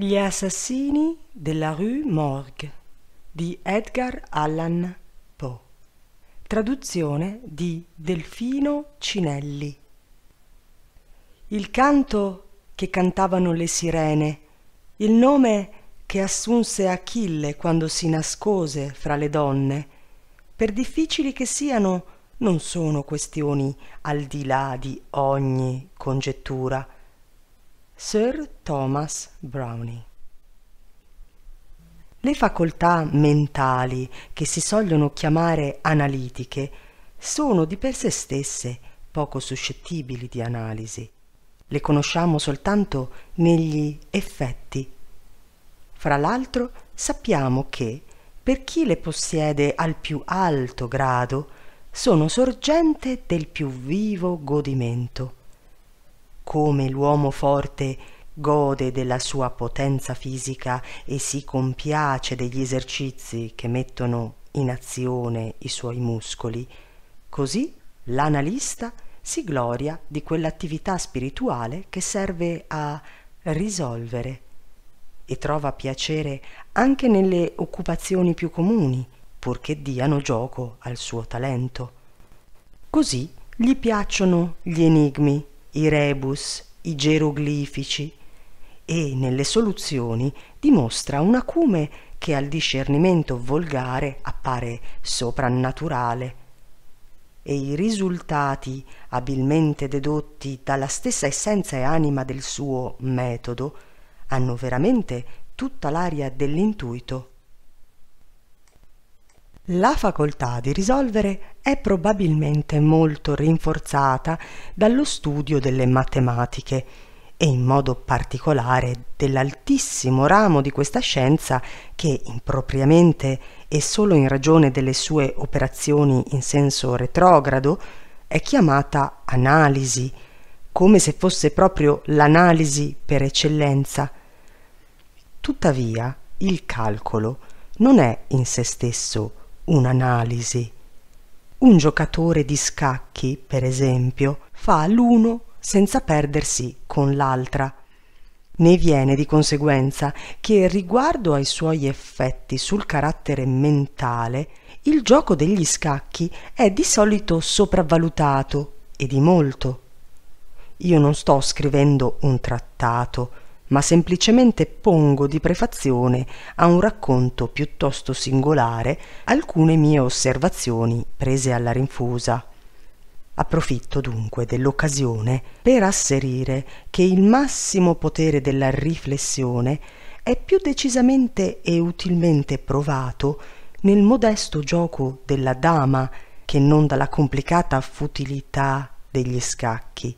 Gli assassini della rue Morgue di Edgar Allan Poe. Traduzione di Delfino Cinelli. Il canto che cantavano le sirene, il nome che assunse Achille quando si nascose fra le donne, per difficili che siano, non sono questioni al di là di ogni congettura Sir Thomas Browning. Le facoltà mentali, che si sogliono chiamare analitiche, sono di per sé stesse poco suscettibili di analisi. Le conosciamo soltanto negli effetti. Fra l'altro sappiamo che, per chi le possiede al più alto grado, sono sorgente del più vivo godimento come l'uomo forte gode della sua potenza fisica e si compiace degli esercizi che mettono in azione i suoi muscoli, così l'analista si gloria di quell'attività spirituale che serve a risolvere e trova piacere anche nelle occupazioni più comuni, purché diano gioco al suo talento. Così gli piacciono gli enigmi i rebus, i geroglifici e nelle soluzioni dimostra un acume che al discernimento volgare appare soprannaturale e i risultati abilmente dedotti dalla stessa essenza e anima del suo metodo hanno veramente tutta l'aria dell'intuito la facoltà di risolvere è probabilmente molto rinforzata dallo studio delle matematiche e in modo particolare dell'altissimo ramo di questa scienza che impropriamente e solo in ragione delle sue operazioni in senso retrogrado è chiamata analisi, come se fosse proprio l'analisi per eccellenza. Tuttavia, il calcolo non è in se stesso un'analisi. Un giocatore di scacchi, per esempio, fa l'uno senza perdersi con l'altra. Ne viene di conseguenza che riguardo ai suoi effetti sul carattere mentale, il gioco degli scacchi è di solito sopravvalutato e di molto. Io non sto scrivendo un trattato, ma semplicemente pongo di prefazione a un racconto piuttosto singolare alcune mie osservazioni prese alla rinfusa. Approfitto dunque dell'occasione per asserire che il massimo potere della riflessione è più decisamente e utilmente provato nel modesto gioco della dama che non dalla complicata futilità degli scacchi.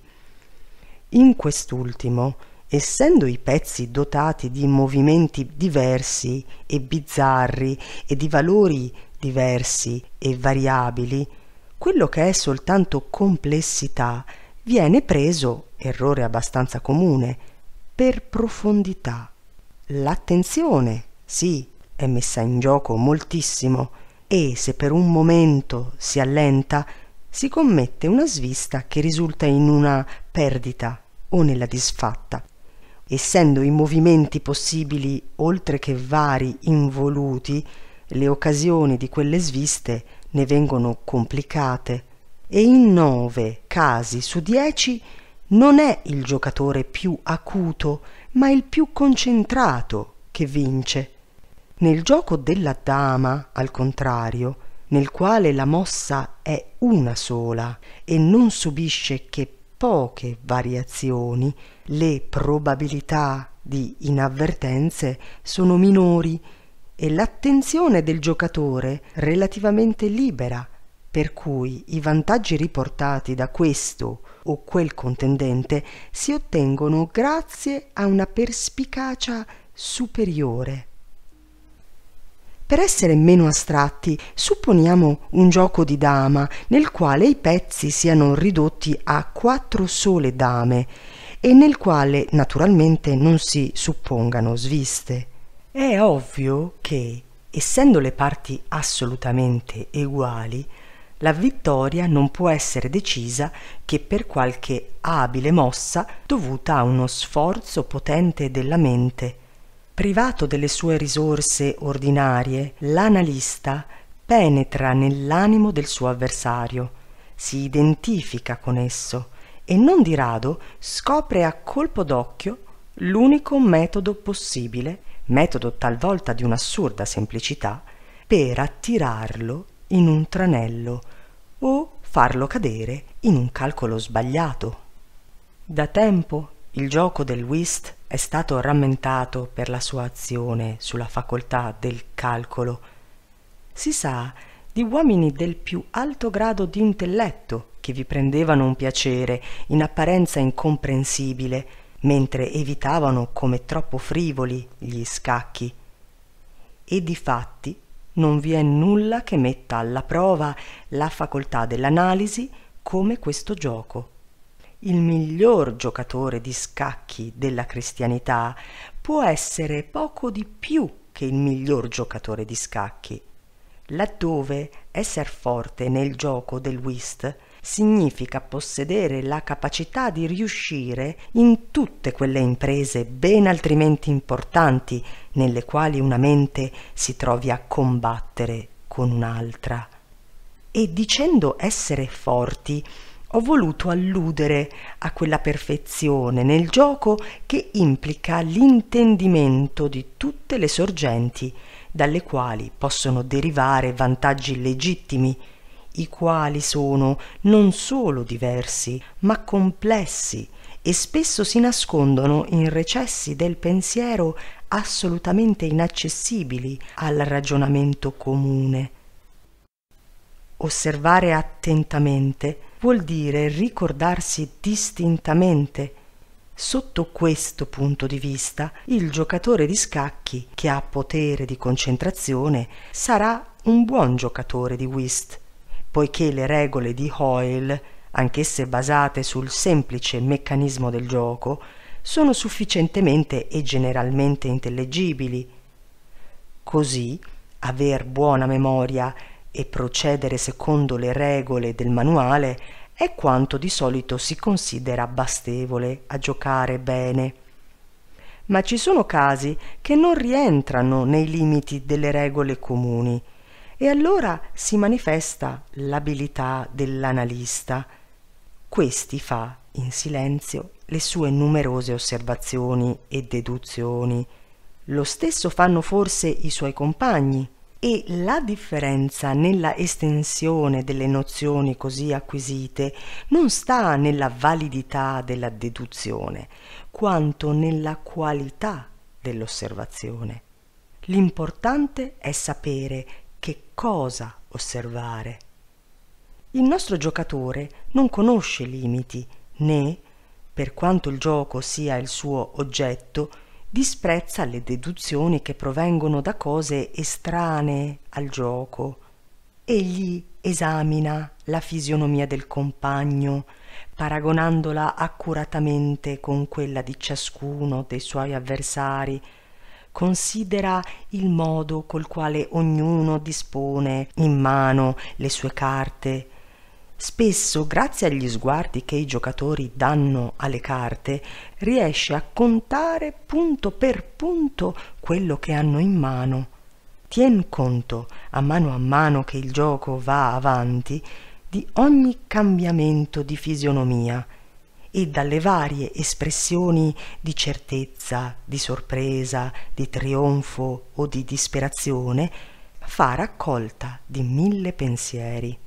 In quest'ultimo essendo i pezzi dotati di movimenti diversi e bizzarri e di valori diversi e variabili, quello che è soltanto complessità viene preso, errore abbastanza comune, per profondità. L'attenzione, sì, è messa in gioco moltissimo e se per un momento si allenta, si commette una svista che risulta in una perdita o nella disfatta essendo i movimenti possibili oltre che vari involuti, le occasioni di quelle sviste ne vengono complicate e in nove casi su dieci non è il giocatore più acuto, ma il più concentrato che vince. Nel gioco della dama, al contrario, nel quale la mossa è una sola e non subisce che poche variazioni, le probabilità di inavvertenze sono minori e l'attenzione del giocatore relativamente libera, per cui i vantaggi riportati da questo o quel contendente si ottengono grazie a una perspicacia superiore. Per essere meno astratti, supponiamo un gioco di dama nel quale i pezzi siano ridotti a quattro sole dame e nel quale naturalmente non si suppongano sviste. È ovvio che, essendo le parti assolutamente uguali, la vittoria non può essere decisa che per qualche abile mossa dovuta a uno sforzo potente della mente Privato delle sue risorse ordinarie, l'analista penetra nell'animo del suo avversario, si identifica con esso e non di rado scopre a colpo d'occhio l'unico metodo possibile, metodo talvolta di un'assurda semplicità, per attirarlo in un tranello o farlo cadere in un calcolo sbagliato. Da tempo il gioco del whist è stato rammentato per la sua azione sulla facoltà del calcolo. Si sa di uomini del più alto grado di intelletto che vi prendevano un piacere in apparenza incomprensibile, mentre evitavano come troppo frivoli gli scacchi. E di fatti non vi è nulla che metta alla prova la facoltà dell'analisi come questo gioco il miglior giocatore di scacchi della cristianità può essere poco di più che il miglior giocatore di scacchi, laddove esser forte nel gioco del whist significa possedere la capacità di riuscire in tutte quelle imprese ben altrimenti importanti nelle quali una mente si trovi a combattere con un'altra. E dicendo essere forti, ho voluto alludere a quella perfezione nel gioco che implica l'intendimento di tutte le sorgenti dalle quali possono derivare vantaggi legittimi, i quali sono non solo diversi, ma complessi e spesso si nascondono in recessi del pensiero assolutamente inaccessibili al ragionamento comune. Osservare attentamente vuol dire ricordarsi distintamente. Sotto questo punto di vista, il giocatore di scacchi che ha potere di concentrazione sarà un buon giocatore di whist, poiché le regole di Hoyle, anch'esse basate sul semplice meccanismo del gioco, sono sufficientemente e generalmente intellegibili. Così, aver buona memoria e procedere secondo le regole del manuale è quanto di solito si considera bastevole a giocare bene. Ma ci sono casi che non rientrano nei limiti delle regole comuni e allora si manifesta l'abilità dell'analista. Questi fa in silenzio le sue numerose osservazioni e deduzioni. Lo stesso fanno forse i suoi compagni e la differenza nella estensione delle nozioni così acquisite non sta nella validità della deduzione, quanto nella qualità dell'osservazione. L'importante è sapere che cosa osservare. Il nostro giocatore non conosce limiti né, per quanto il gioco sia il suo oggetto, disprezza le deduzioni che provengono da cose estranee al gioco. Egli esamina la fisionomia del compagno, paragonandola accuratamente con quella di ciascuno dei suoi avversari, considera il modo col quale ognuno dispone in mano le sue carte, Spesso, grazie agli sguardi che i giocatori danno alle carte, riesce a contare punto per punto quello che hanno in mano. Tien conto, a mano a mano che il gioco va avanti, di ogni cambiamento di fisionomia e dalle varie espressioni di certezza, di sorpresa, di trionfo o di disperazione, fa raccolta di mille pensieri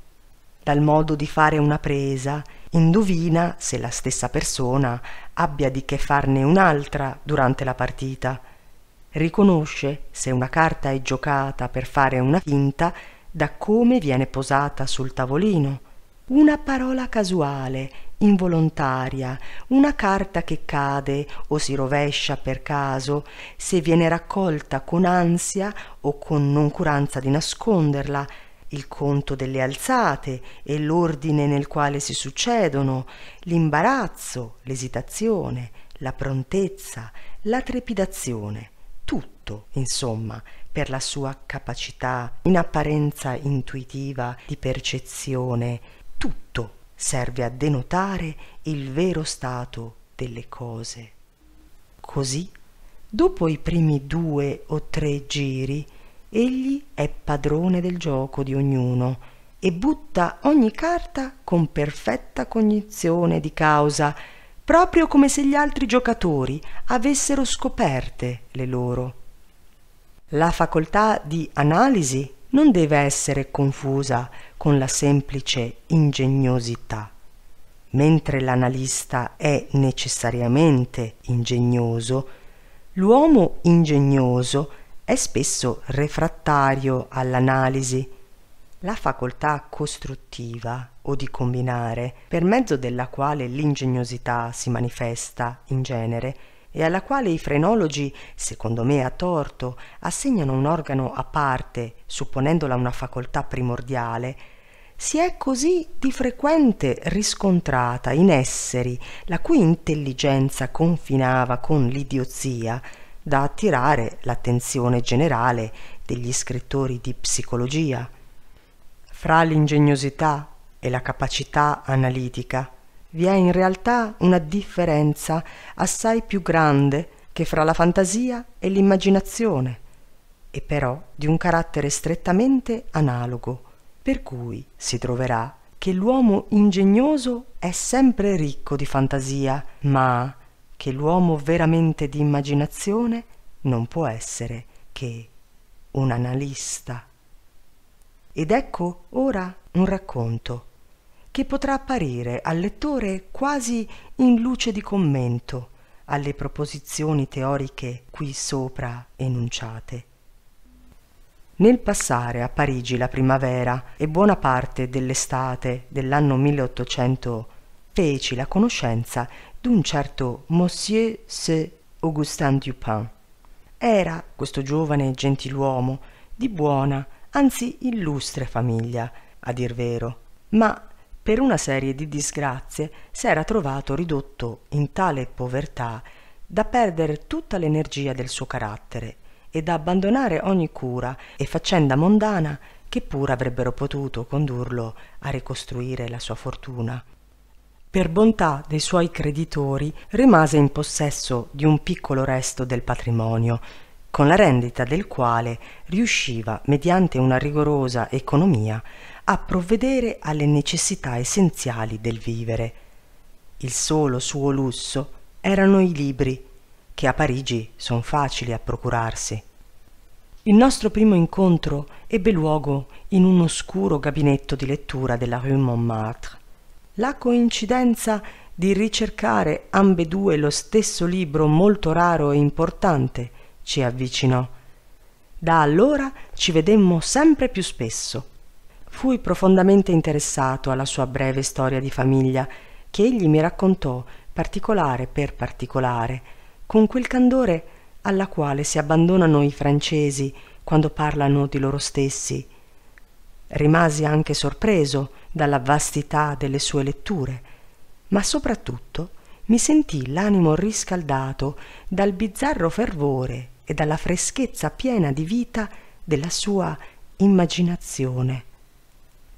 dal modo di fare una presa, indovina se la stessa persona abbia di che farne un'altra durante la partita. Riconosce se una carta è giocata per fare una finta da come viene posata sul tavolino. Una parola casuale, involontaria, una carta che cade o si rovescia per caso, se viene raccolta con ansia o con noncuranza di nasconderla, il conto delle alzate e l'ordine nel quale si succedono, l'imbarazzo, l'esitazione, la prontezza, la trepidazione, tutto, insomma, per la sua capacità in apparenza intuitiva di percezione, tutto serve a denotare il vero stato delle cose. Così, dopo i primi due o tre giri, Egli è padrone del gioco di ognuno e butta ogni carta con perfetta cognizione di causa, proprio come se gli altri giocatori avessero scoperte le loro. La facoltà di analisi non deve essere confusa con la semplice ingegnosità. Mentre l'analista è necessariamente ingegnoso, l'uomo ingegnoso è spesso refrattario all'analisi. La facoltà costruttiva o di combinare, per mezzo della quale l'ingegnosità si manifesta in genere, e alla quale i frenologi, secondo me a torto, assegnano un organo a parte, supponendola una facoltà primordiale, si è così di frequente riscontrata in esseri la cui intelligenza confinava con l'idiozia, da attirare l'attenzione generale degli scrittori di psicologia. Fra l'ingegnosità e la capacità analitica vi è in realtà una differenza assai più grande che fra la fantasia e l'immaginazione, e però di un carattere strettamente analogo, per cui si troverà che l'uomo ingegnoso è sempre ricco di fantasia, ma che l'uomo veramente di immaginazione non può essere che un analista. Ed ecco ora un racconto che potrà apparire al lettore quasi in luce di commento alle proposizioni teoriche qui sopra enunciate. Nel passare a Parigi la primavera e buona parte dell'estate dell'anno 1800 feci la conoscenza d'un certo Monsieur C. Augustin Dupin. Era questo giovane gentiluomo di buona, anzi illustre famiglia, a dir vero, ma per una serie di disgrazie s'era trovato ridotto in tale povertà da perdere tutta l'energia del suo carattere e da abbandonare ogni cura e faccenda mondana che pur avrebbero potuto condurlo a ricostruire la sua fortuna per bontà dei suoi creditori rimase in possesso di un piccolo resto del patrimonio, con la rendita del quale riusciva, mediante una rigorosa economia, a provvedere alle necessità essenziali del vivere. Il solo suo lusso erano i libri, che a Parigi sono facili a procurarsi. Il nostro primo incontro ebbe luogo in un oscuro gabinetto di lettura della Rue Montmartre la coincidenza di ricercare ambedue lo stesso libro molto raro e importante ci avvicinò. Da allora ci vedemmo sempre più spesso. Fui profondamente interessato alla sua breve storia di famiglia, che egli mi raccontò particolare per particolare, con quel candore alla quale si abbandonano i francesi quando parlano di loro stessi Rimasi anche sorpreso dalla vastità delle sue letture, ma soprattutto mi sentì l'animo riscaldato dal bizzarro fervore e dalla freschezza piena di vita della sua immaginazione.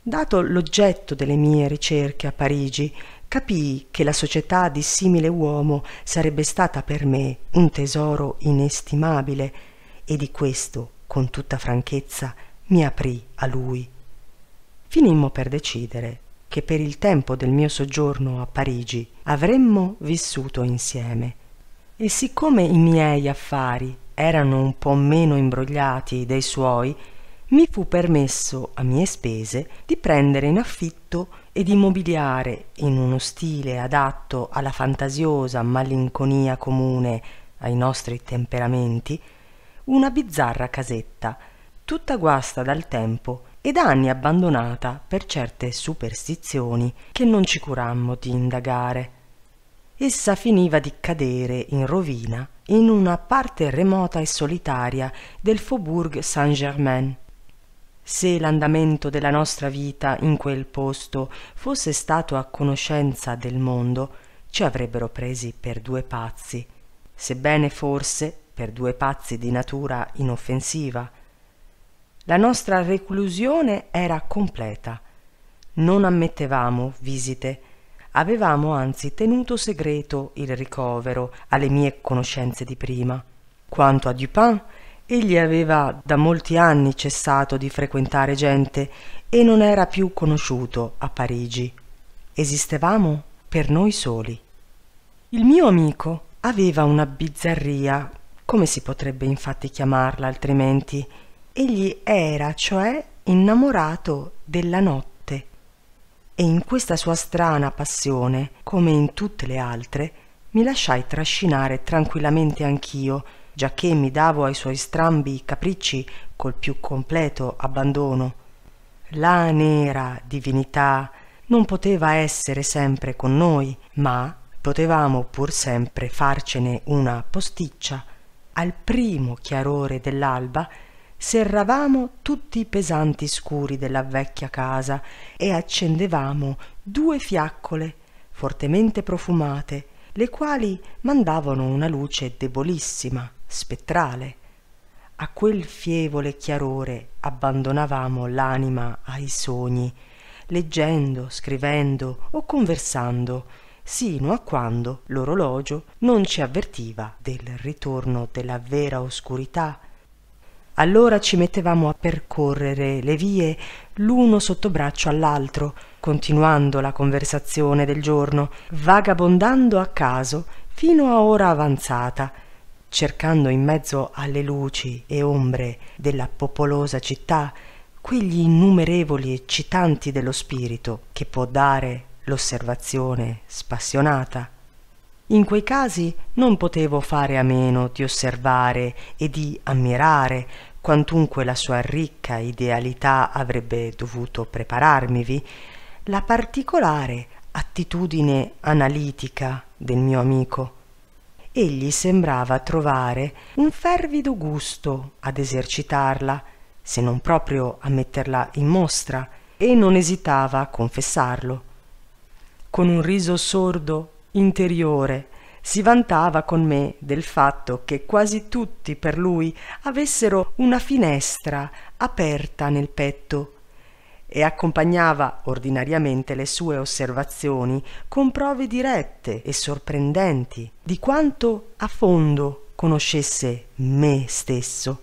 Dato l'oggetto delle mie ricerche a Parigi, capii che la società di simile uomo sarebbe stata per me un tesoro inestimabile e di questo, con tutta franchezza, mi aprì a lui finimmo per decidere che per il tempo del mio soggiorno a Parigi avremmo vissuto insieme. E siccome i miei affari erano un po' meno imbrogliati dei suoi, mi fu permesso, a mie spese, di prendere in affitto e di mobiliare, in uno stile adatto alla fantasiosa malinconia comune ai nostri temperamenti, una bizzarra casetta, tutta guasta dal tempo e da anni abbandonata per certe superstizioni che non ci curammo di indagare. Essa finiva di cadere in rovina in una parte remota e solitaria del Faubourg Saint-Germain. Se l'andamento della nostra vita in quel posto fosse stato a conoscenza del mondo, ci avrebbero presi per due pazzi, sebbene forse per due pazzi di natura inoffensiva, la nostra reclusione era completa. Non ammettevamo visite. Avevamo anzi tenuto segreto il ricovero alle mie conoscenze di prima. Quanto a Dupin, egli aveva da molti anni cessato di frequentare gente e non era più conosciuto a Parigi. Esistevamo per noi soli. Il mio amico aveva una bizzarria, come si potrebbe infatti chiamarla altrimenti, Egli era, cioè, innamorato della notte e in questa sua strana passione, come in tutte le altre, mi lasciai trascinare tranquillamente anch'io, giacché mi davo ai suoi strambi capricci col più completo abbandono. La nera divinità non poteva essere sempre con noi, ma potevamo pur sempre farcene una posticcia. Al primo chiarore dell'alba serravamo tutti i pesanti scuri della vecchia casa e accendevamo due fiaccole fortemente profumate, le quali mandavano una luce debolissima, spettrale. A quel fievole chiarore abbandonavamo l'anima ai sogni, leggendo, scrivendo o conversando, sino a quando l'orologio non ci avvertiva del ritorno della vera oscurità allora ci mettevamo a percorrere le vie l'uno sotto braccio all'altro, continuando la conversazione del giorno, vagabondando a caso fino a ora avanzata, cercando in mezzo alle luci e ombre della popolosa città quegli innumerevoli eccitanti dello spirito che può dare l'osservazione spassionata in quei casi non potevo fare a meno di osservare e di ammirare quantunque la sua ricca idealità avrebbe dovuto prepararmivi, la particolare attitudine analitica del mio amico. Egli sembrava trovare un fervido gusto ad esercitarla, se non proprio a metterla in mostra, e non esitava a confessarlo. Con un riso sordo interiore si vantava con me del fatto che quasi tutti per lui avessero una finestra aperta nel petto e accompagnava ordinariamente le sue osservazioni con prove dirette e sorprendenti di quanto a fondo conoscesse me stesso.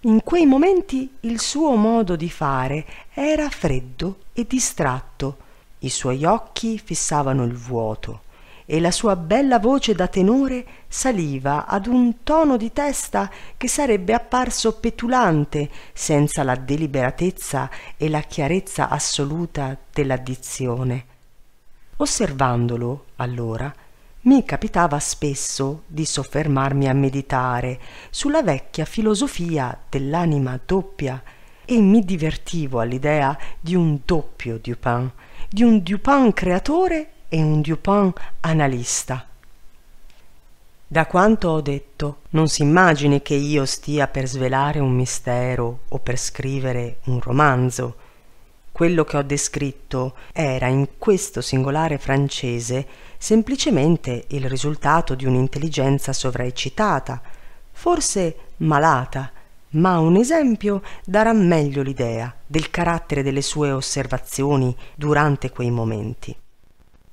In quei momenti il suo modo di fare era freddo e distratto, i suoi occhi fissavano il vuoto e la sua bella voce da tenore saliva ad un tono di testa che sarebbe apparso petulante senza la deliberatezza e la chiarezza assoluta dell'addizione. Osservandolo, allora, mi capitava spesso di soffermarmi a meditare sulla vecchia filosofia dell'anima doppia e mi divertivo all'idea di un doppio Dupin, di un Dupin creatore e un Dupont analista. Da quanto ho detto, non si immagini che io stia per svelare un mistero o per scrivere un romanzo. Quello che ho descritto era in questo singolare francese semplicemente il risultato di un'intelligenza sovraeccitata, forse malata, ma un esempio darà meglio l'idea del carattere delle sue osservazioni durante quei momenti.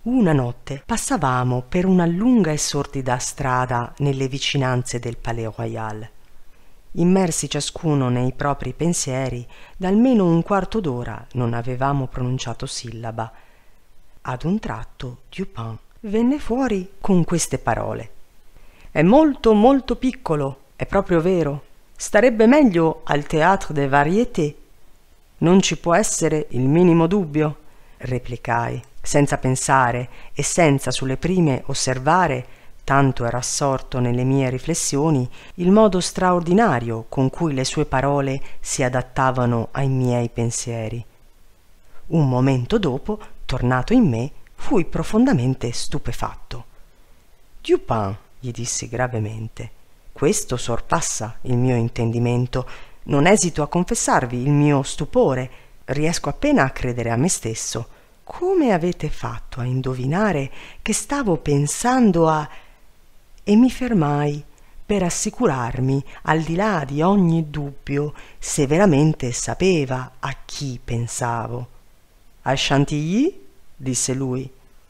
Una notte passavamo per una lunga e sordida strada nelle vicinanze del Palais Royal. Immersi ciascuno nei propri pensieri, da almeno un quarto d'ora non avevamo pronunciato sillaba. Ad un tratto Dupin venne fuori con queste parole. È molto molto piccolo, è proprio vero. Starebbe meglio al Théâtre des Variétés. Non ci può essere il minimo dubbio, replicai senza pensare e senza sulle prime osservare, tanto era assorto nelle mie riflessioni, il modo straordinario con cui le sue parole si adattavano ai miei pensieri. Un momento dopo, tornato in me, fui profondamente stupefatto. Dupin, gli dissi gravemente, questo sorpassa il mio intendimento. Non esito a confessarvi il mio stupore. Riesco appena a credere a me stesso come avete fatto a indovinare che stavo pensando a... E mi fermai per assicurarmi, al di là di ogni dubbio, se veramente sapeva a chi pensavo. A Chantilly? disse lui.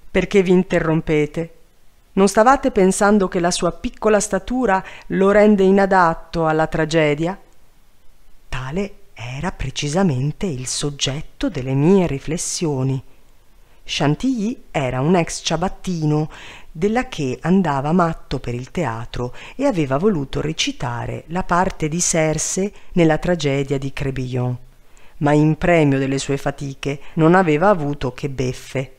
Perché vi interrompete? Non stavate pensando che la sua piccola statura lo rende inadatto alla tragedia? Tale era precisamente il soggetto delle mie riflessioni. Chantilly era un ex ciabattino della che andava matto per il teatro e aveva voluto recitare la parte di Serse nella tragedia di Crebillon, ma in premio delle sue fatiche non aveva avuto che beffe.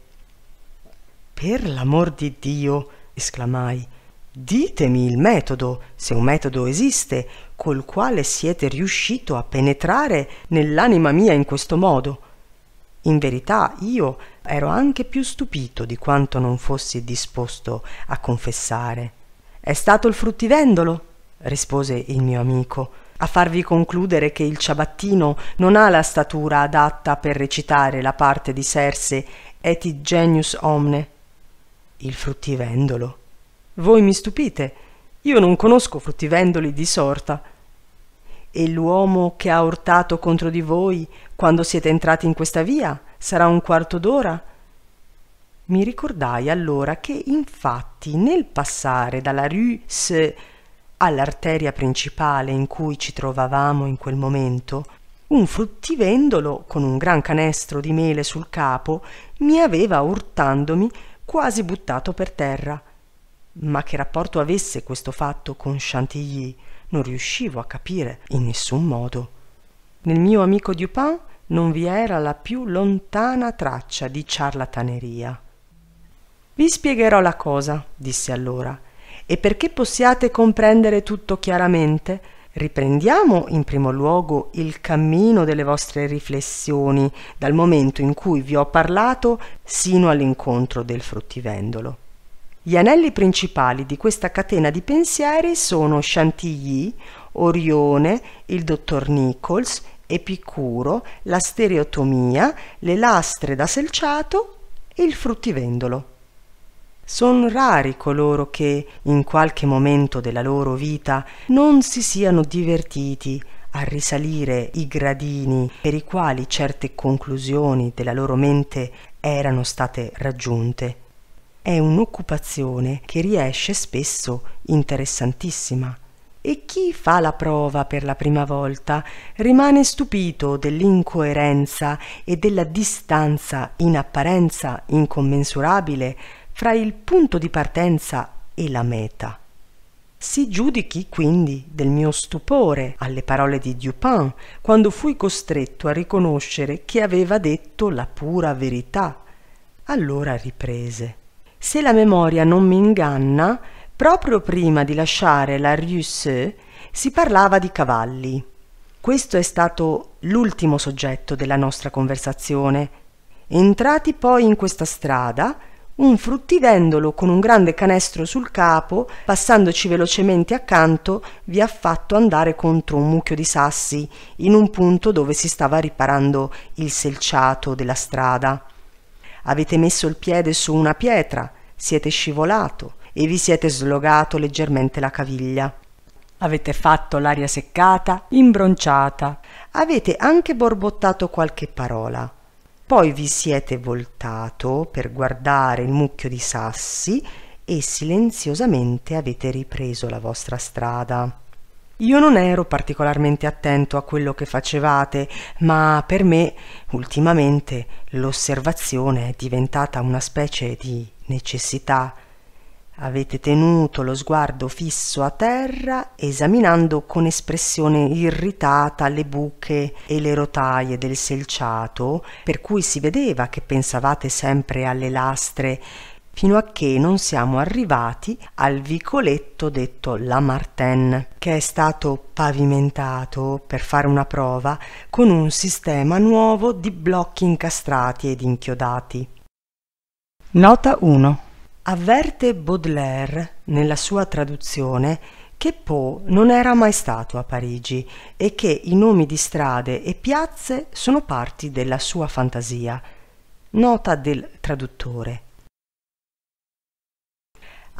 Per l'amor di Dio, esclamai, ditemi il metodo, se un metodo esiste, col quale siete riuscito a penetrare nell'anima mia in questo modo. In verità io Ero anche più stupito di quanto non fossi disposto a confessare. È stato il fruttivendolo, rispose il mio amico, a farvi concludere che il ciabattino non ha la statura adatta per recitare la parte di Serse et genius omne. Il fruttivendolo. Voi mi stupite. Io non conosco fruttivendoli di sorta. E l'uomo che ha urtato contro di voi quando siete entrati in questa via sarà un quarto d'ora? Mi ricordai allora che infatti nel passare dalla rue Se all'arteria principale in cui ci trovavamo in quel momento, un fruttivendolo con un gran canestro di mele sul capo mi aveva urtandomi quasi buttato per terra ma che rapporto avesse questo fatto con Chantilly non riuscivo a capire in nessun modo. Nel mio amico Dupin non vi era la più lontana traccia di ciarlataneria. Vi spiegherò la cosa, disse allora, e perché possiate comprendere tutto chiaramente, riprendiamo in primo luogo il cammino delle vostre riflessioni dal momento in cui vi ho parlato sino all'incontro del fruttivendolo. Gli anelli principali di questa catena di pensieri sono Chantilly, Orione, il dottor Nichols, Epicuro, la stereotomia, le lastre da selciato e il fruttivendolo. Son rari coloro che, in qualche momento della loro vita, non si siano divertiti a risalire i gradini per i quali certe conclusioni della loro mente erano state raggiunte è un'occupazione che riesce spesso interessantissima e chi fa la prova per la prima volta rimane stupito dell'incoerenza e della distanza in apparenza incommensurabile fra il punto di partenza e la meta. Si giudichi quindi del mio stupore alle parole di Dupin quando fui costretto a riconoscere che aveva detto la pura verità. Allora riprese. Se la memoria non mi inganna, proprio prima di lasciare la Rue Seux si parlava di cavalli. Questo è stato l'ultimo soggetto della nostra conversazione. Entrati poi in questa strada, un fruttivendolo con un grande canestro sul capo, passandoci velocemente accanto, vi ha fatto andare contro un mucchio di sassi in un punto dove si stava riparando il selciato della strada. Avete messo il piede su una pietra, siete scivolato e vi siete slogato leggermente la caviglia. Avete fatto l'aria seccata, imbronciata. Avete anche borbottato qualche parola. Poi vi siete voltato per guardare il mucchio di sassi e silenziosamente avete ripreso la vostra strada. Io non ero particolarmente attento a quello che facevate, ma per me ultimamente l'osservazione è diventata una specie di necessità. Avete tenuto lo sguardo fisso a terra, esaminando con espressione irritata le buche e le rotaie del selciato, per cui si vedeva che pensavate sempre alle lastre fino a che non siamo arrivati al vicoletto detto La Martène, che è stato pavimentato per fare una prova con un sistema nuovo di blocchi incastrati ed inchiodati. Nota 1. Avverte Baudelaire nella sua traduzione che Poe non era mai stato a Parigi e che i nomi di strade e piazze sono parti della sua fantasia. Nota del traduttore.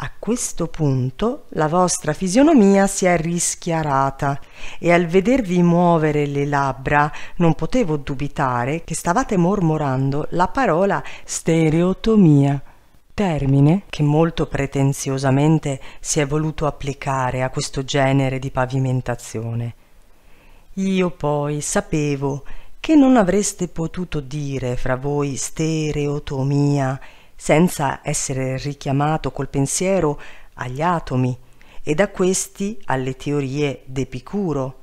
A questo punto la vostra fisionomia si è rischiarata e al vedervi muovere le labbra non potevo dubitare che stavate mormorando la parola stereotomia, termine che molto pretenziosamente si è voluto applicare a questo genere di pavimentazione. Io poi sapevo che non avreste potuto dire fra voi stereotomia senza essere richiamato col pensiero agli atomi e da questi alle teorie d'Epicuro,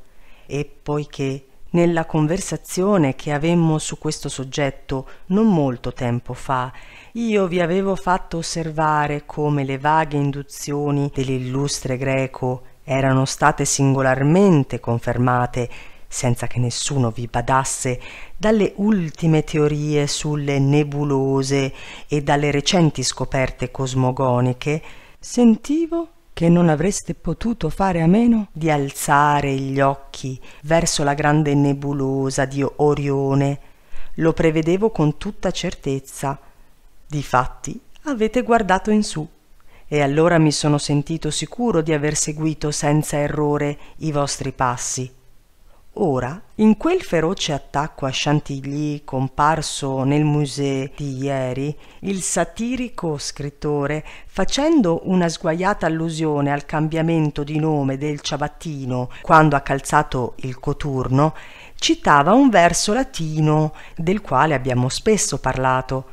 e poiché nella conversazione che avemmo su questo soggetto non molto tempo fa, io vi avevo fatto osservare come le vaghe induzioni dell'illustre greco erano state singolarmente confermate senza che nessuno vi badasse, dalle ultime teorie sulle nebulose e dalle recenti scoperte cosmogoniche, sentivo che non avreste potuto fare a meno di alzare gli occhi verso la grande nebulosa di Orione. Lo prevedevo con tutta certezza. Difatti, avete guardato in su e allora mi sono sentito sicuro di aver seguito senza errore i vostri passi. Ora, in quel feroce attacco a Chantilly comparso nel musée di ieri, il satirico scrittore, facendo una sguaiata allusione al cambiamento di nome del ciabattino quando ha calzato il coturno, citava un verso latino del quale abbiamo spesso parlato.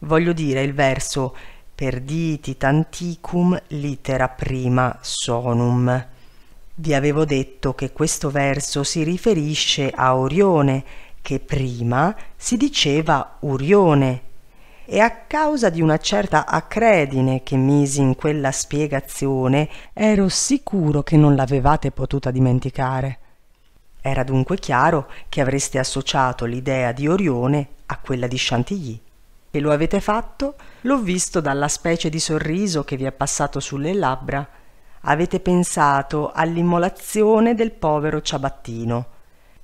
Voglio dire il verso Perditi tanticum litera prima sonum vi avevo detto che questo verso si riferisce a Orione, che prima si diceva Urione, e a causa di una certa accredine che misi in quella spiegazione, ero sicuro che non l'avevate potuta dimenticare. Era dunque chiaro che avreste associato l'idea di Orione a quella di Chantilly. E lo avete fatto? L'ho visto dalla specie di sorriso che vi è passato sulle labbra avete pensato all'immolazione del povero ciabattino.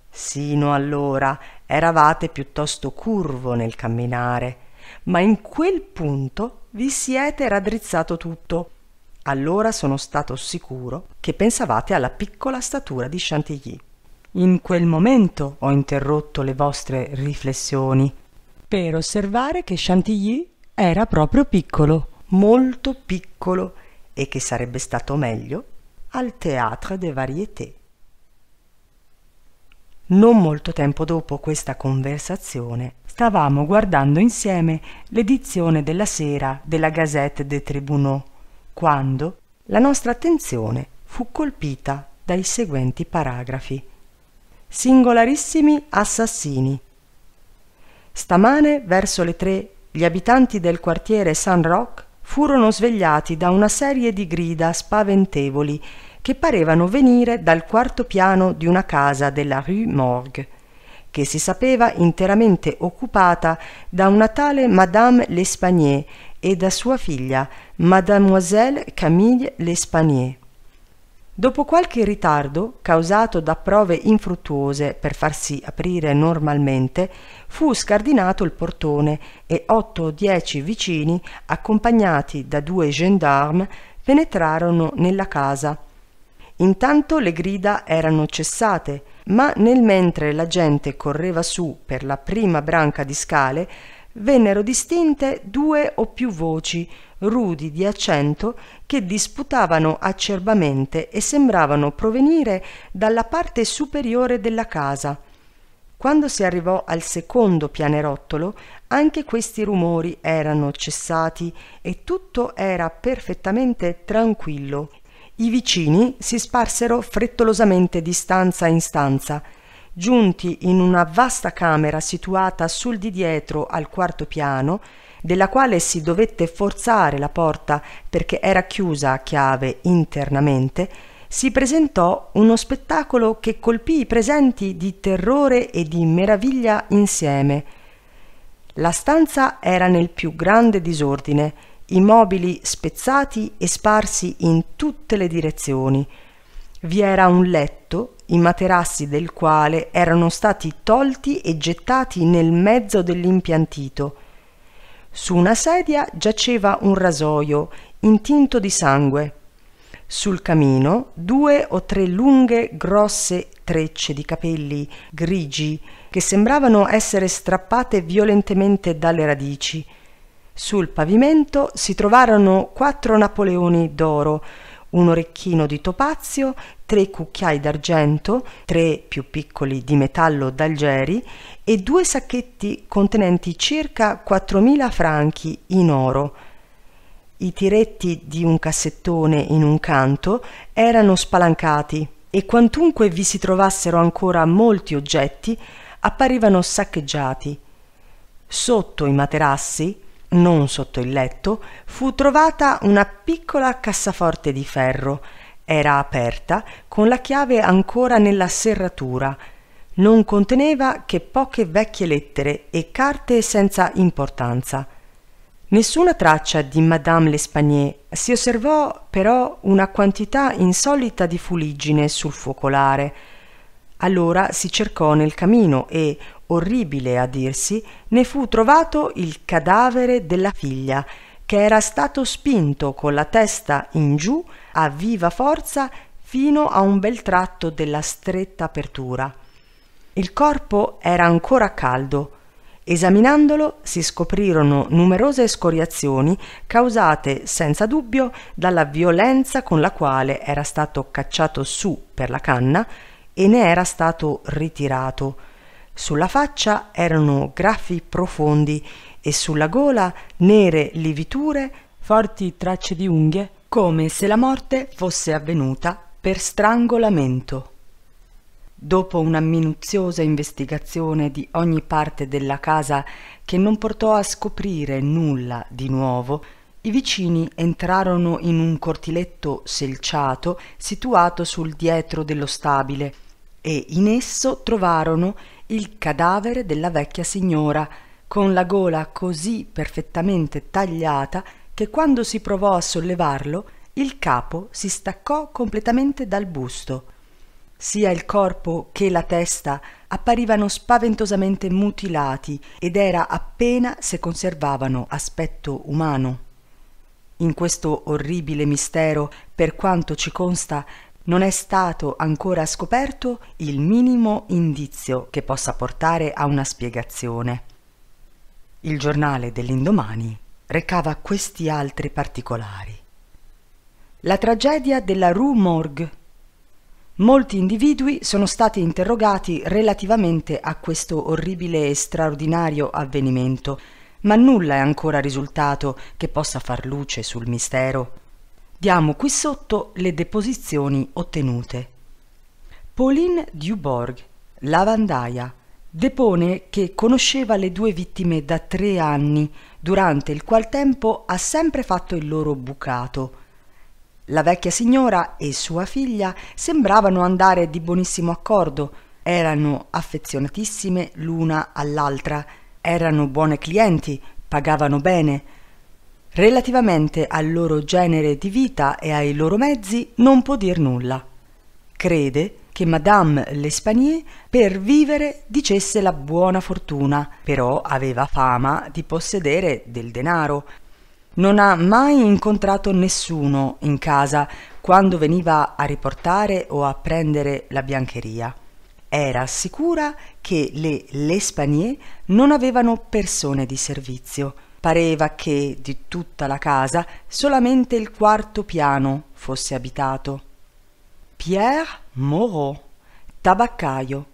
Sino allora eravate piuttosto curvo nel camminare, ma in quel punto vi siete raddrizzato tutto. Allora sono stato sicuro che pensavate alla piccola statura di Chantilly. In quel momento ho interrotto le vostre riflessioni per osservare che Chantilly era proprio piccolo, molto piccolo, e che sarebbe stato meglio al Théâtre des Variétés. Non molto tempo dopo questa conversazione stavamo guardando insieme l'edizione della sera della Gazette des Tribunaux, quando la nostra attenzione fu colpita dai seguenti paragrafi. Singolarissimi assassini. Stamane verso le tre gli abitanti del quartiere San Roque furono svegliati da una serie di grida spaventevoli che parevano venire dal quarto piano di una casa della rue Morgue, che si sapeva interamente occupata da una tale Madame L'Espagnier e da sua figlia, Mademoiselle Camille L'Espagnier. Dopo qualche ritardo, causato da prove infruttuose per farsi aprire normalmente, fu scardinato il portone e otto o dieci vicini, accompagnati da due gendarme, penetrarono nella casa. Intanto le grida erano cessate, ma nel mentre la gente correva su per la prima branca di scale, vennero distinte due o più voci, rudi di accento che disputavano acerbamente e sembravano provenire dalla parte superiore della casa. Quando si arrivò al secondo pianerottolo, anche questi rumori erano cessati e tutto era perfettamente tranquillo. I vicini si sparsero frettolosamente di stanza in stanza. Giunti in una vasta camera situata sul di dietro al quarto piano, della quale si dovette forzare la porta perché era chiusa a chiave internamente, si presentò uno spettacolo che colpì i presenti di terrore e di meraviglia insieme. La stanza era nel più grande disordine, i mobili spezzati e sparsi in tutte le direzioni. Vi era un letto, i materassi del quale erano stati tolti e gettati nel mezzo dell'impiantito. Su una sedia giaceva un rasoio intinto di sangue. Sul camino due o tre lunghe, grosse trecce di capelli grigi che sembravano essere strappate violentemente dalle radici. Sul pavimento si trovarono quattro napoleoni d'oro un orecchino di topazio, tre cucchiai d'argento, tre più piccoli di metallo d'Algeri e due sacchetti contenenti circa 4.000 franchi in oro. I tiretti di un cassettone in un canto erano spalancati e quantunque vi si trovassero ancora molti oggetti, apparivano saccheggiati. Sotto i materassi non sotto il letto, fu trovata una piccola cassaforte di ferro. Era aperta, con la chiave ancora nella serratura. Non conteneva che poche vecchie lettere e carte senza importanza. Nessuna traccia di Madame L'Espagnier. Si osservò però una quantità insolita di fuliggine sul focolare. Allora si cercò nel camino e, orribile a dirsi, ne fu trovato il cadavere della figlia, che era stato spinto con la testa in giù a viva forza fino a un bel tratto della stretta apertura. Il corpo era ancora caldo. Esaminandolo si scoprirono numerose scoriazioni causate senza dubbio dalla violenza con la quale era stato cacciato su per la canna e ne era stato ritirato sulla faccia erano graffi profondi e sulla gola nere leviture, forti tracce di unghie, come se la morte fosse avvenuta per strangolamento. Dopo una minuziosa investigazione di ogni parte della casa che non portò a scoprire nulla di nuovo, i vicini entrarono in un cortiletto selciato situato sul dietro dello stabile e in esso trovarono il cadavere della vecchia signora, con la gola così perfettamente tagliata che quando si provò a sollevarlo il capo si staccò completamente dal busto. Sia il corpo che la testa apparivano spaventosamente mutilati ed era appena se conservavano aspetto umano. In questo orribile mistero, per quanto ci consta, non è stato ancora scoperto il minimo indizio che possa portare a una spiegazione. Il giornale dell'indomani recava questi altri particolari. La tragedia della Rue Morgue. Molti individui sono stati interrogati relativamente a questo orribile e straordinario avvenimento, ma nulla è ancora risultato che possa far luce sul mistero Diamo qui sotto le deposizioni ottenute. Pauline Duborg, lavandaia, depone che conosceva le due vittime da tre anni, durante il qual tempo ha sempre fatto il loro bucato. La vecchia signora e sua figlia sembravano andare di buonissimo accordo, erano affezionatissime l'una all'altra, erano buone clienti, pagavano bene, relativamente al loro genere di vita e ai loro mezzi non può dir nulla. Crede che Madame L'Espanier per vivere dicesse la buona fortuna, però aveva fama di possedere del denaro. Non ha mai incontrato nessuno in casa quando veniva a riportare o a prendere la biancheria. Era sicura che le L'Espanier non avevano persone di servizio Pareva che di tutta la casa solamente il quarto piano fosse abitato. Pierre Moreau, tabaccaio,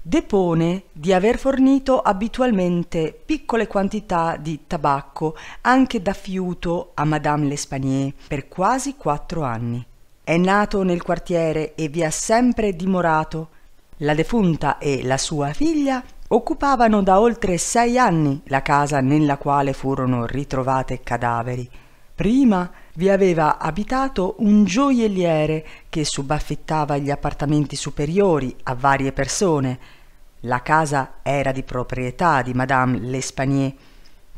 depone di aver fornito abitualmente piccole quantità di tabacco anche da fiuto a Madame L'Espanier per quasi quattro anni. È nato nel quartiere e vi ha sempre dimorato. La defunta e la sua figlia occupavano da oltre sei anni la casa nella quale furono ritrovate cadaveri. Prima vi aveva abitato un gioielliere che subaffittava gli appartamenti superiori a varie persone. La casa era di proprietà di Madame L'Espanier.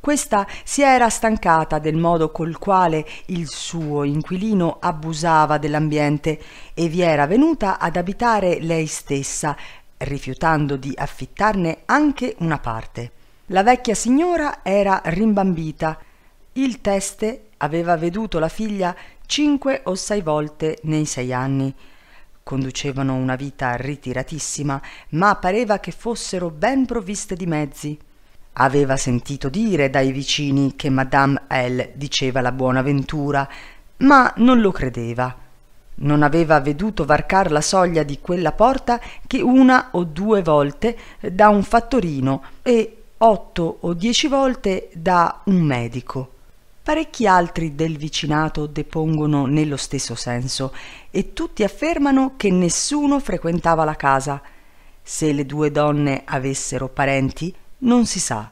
Questa si era stancata del modo col quale il suo inquilino abusava dell'ambiente e vi era venuta ad abitare lei stessa, rifiutando di affittarne anche una parte. La vecchia signora era rimbambita, il teste aveva veduto la figlia cinque o sei volte nei sei anni. Conducevano una vita ritiratissima, ma pareva che fossero ben provviste di mezzi. Aveva sentito dire dai vicini che Madame L diceva la buona ventura, ma non lo credeva. Non aveva veduto varcar la soglia di quella porta che una o due volte da un fattorino e otto o dieci volte da un medico. Parecchi altri del vicinato depongono nello stesso senso e tutti affermano che nessuno frequentava la casa. Se le due donne avessero parenti, non si sa.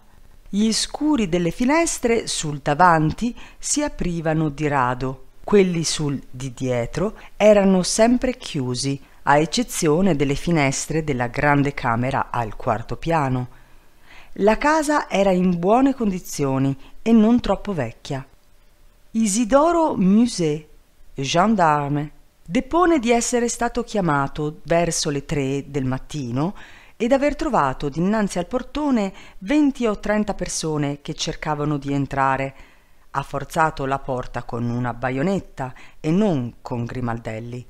Gli scuri delle finestre sul davanti si aprivano di rado. Quelli sul di dietro erano sempre chiusi, a eccezione delle finestre della grande camera al quarto piano. La casa era in buone condizioni e non troppo vecchia. Isidoro Musée, gendarme, depone di essere stato chiamato verso le tre del mattino ed aver trovato dinanzi al portone venti o trenta persone che cercavano di entrare ha forzato la porta con una baionetta e non con grimaldelli.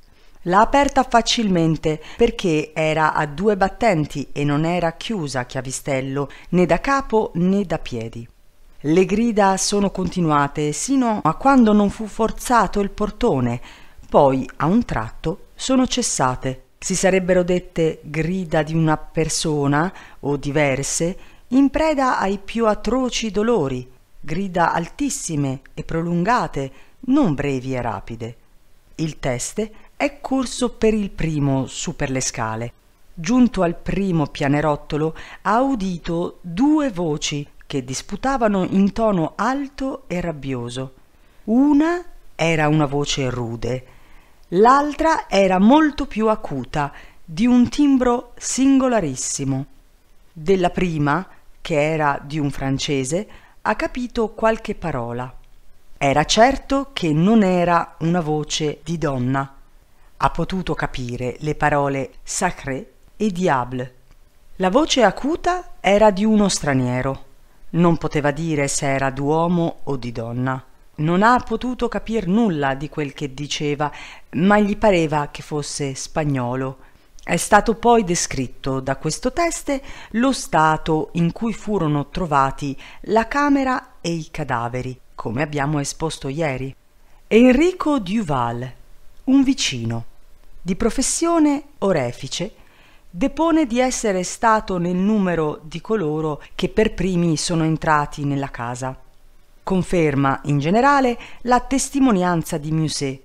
L'ha aperta facilmente perché era a due battenti e non era chiusa a chiavistello né da capo né da piedi. Le grida sono continuate sino a quando non fu forzato il portone, poi a un tratto sono cessate. Si sarebbero dette grida di una persona o diverse in preda ai più atroci dolori grida altissime e prolungate, non brevi e rapide. Il teste è corso per il primo su per le scale. Giunto al primo pianerottolo, ha udito due voci che disputavano in tono alto e rabbioso. Una era una voce rude, l'altra era molto più acuta, di un timbro singolarissimo. Della prima, che era di un francese, ha capito qualche parola. Era certo che non era una voce di donna. Ha potuto capire le parole sacré e diable. La voce acuta era di uno straniero. Non poteva dire se era d'uomo o di donna. Non ha potuto capir nulla di quel che diceva, ma gli pareva che fosse spagnolo è stato poi descritto da questo teste lo stato in cui furono trovati la camera e i cadaveri, come abbiamo esposto ieri. Enrico Duval, un vicino, di professione orefice, depone di essere stato nel numero di coloro che per primi sono entrati nella casa. Conferma in generale la testimonianza di Musée.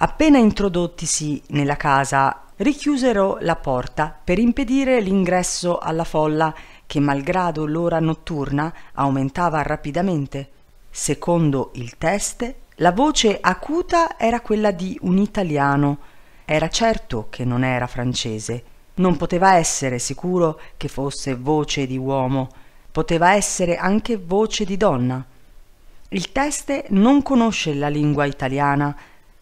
Appena introdottisi nella casa richiusero la porta per impedire l'ingresso alla folla che, malgrado l'ora notturna, aumentava rapidamente. Secondo il test, la voce acuta era quella di un italiano. Era certo che non era francese. Non poteva essere sicuro che fosse voce di uomo. Poteva essere anche voce di donna. Il test non conosce la lingua italiana,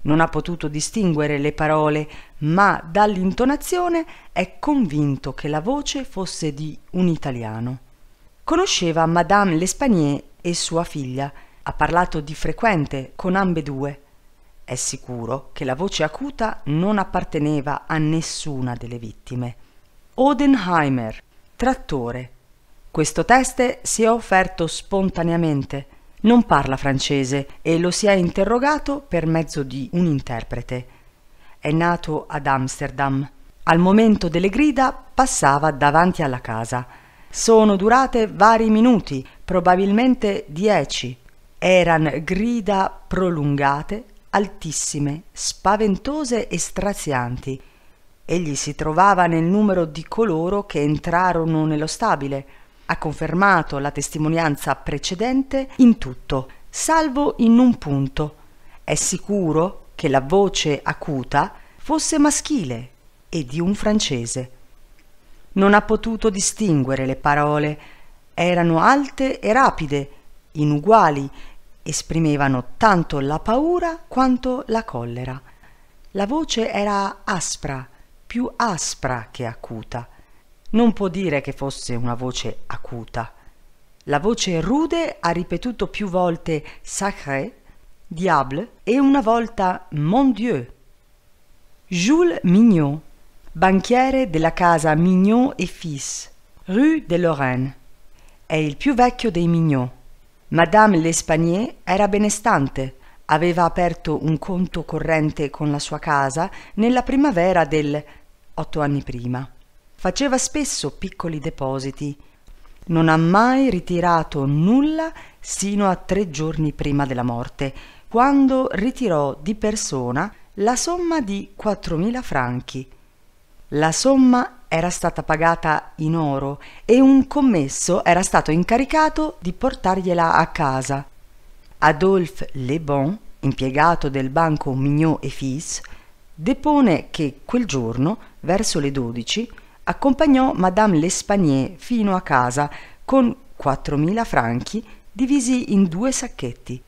non ha potuto distinguere le parole, ma dall'intonazione è convinto che la voce fosse di un italiano. Conosceva Madame Lespanier e sua figlia, ha parlato di frequente con ambedue. È sicuro che la voce acuta non apparteneva a nessuna delle vittime. Odenheimer, trattore. Questo test si è offerto spontaneamente non parla francese e lo si è interrogato per mezzo di un interprete. È nato ad Amsterdam. Al momento delle grida passava davanti alla casa. Sono durate vari minuti, probabilmente dieci. Eran grida prolungate, altissime, spaventose e strazianti. Egli si trovava nel numero di coloro che entrarono nello stabile ha confermato la testimonianza precedente in tutto, salvo in un punto. È sicuro che la voce acuta fosse maschile e di un francese. Non ha potuto distinguere le parole, erano alte e rapide, inuguali, esprimevano tanto la paura quanto la collera. La voce era aspra, più aspra che acuta non può dire che fosse una voce acuta. La voce rude ha ripetuto più volte sacré, diable e una volta mon Dieu. Jules Mignon, banchiere della casa Mignon et Fils, rue de Lorraine. È il più vecchio dei Mignon. Madame L'Espanier era benestante, aveva aperto un conto corrente con la sua casa nella primavera del otto anni prima faceva spesso piccoli depositi. Non ha mai ritirato nulla sino a tre giorni prima della morte, quando ritirò di persona la somma di 4.000 franchi. La somma era stata pagata in oro e un commesso era stato incaricato di portargliela a casa. Adolphe Lebon, impiegato del banco Mignot e Fils, depone che quel giorno, verso le 12, accompagnò Madame Lespanier fino a casa con 4.000 franchi divisi in due sacchetti.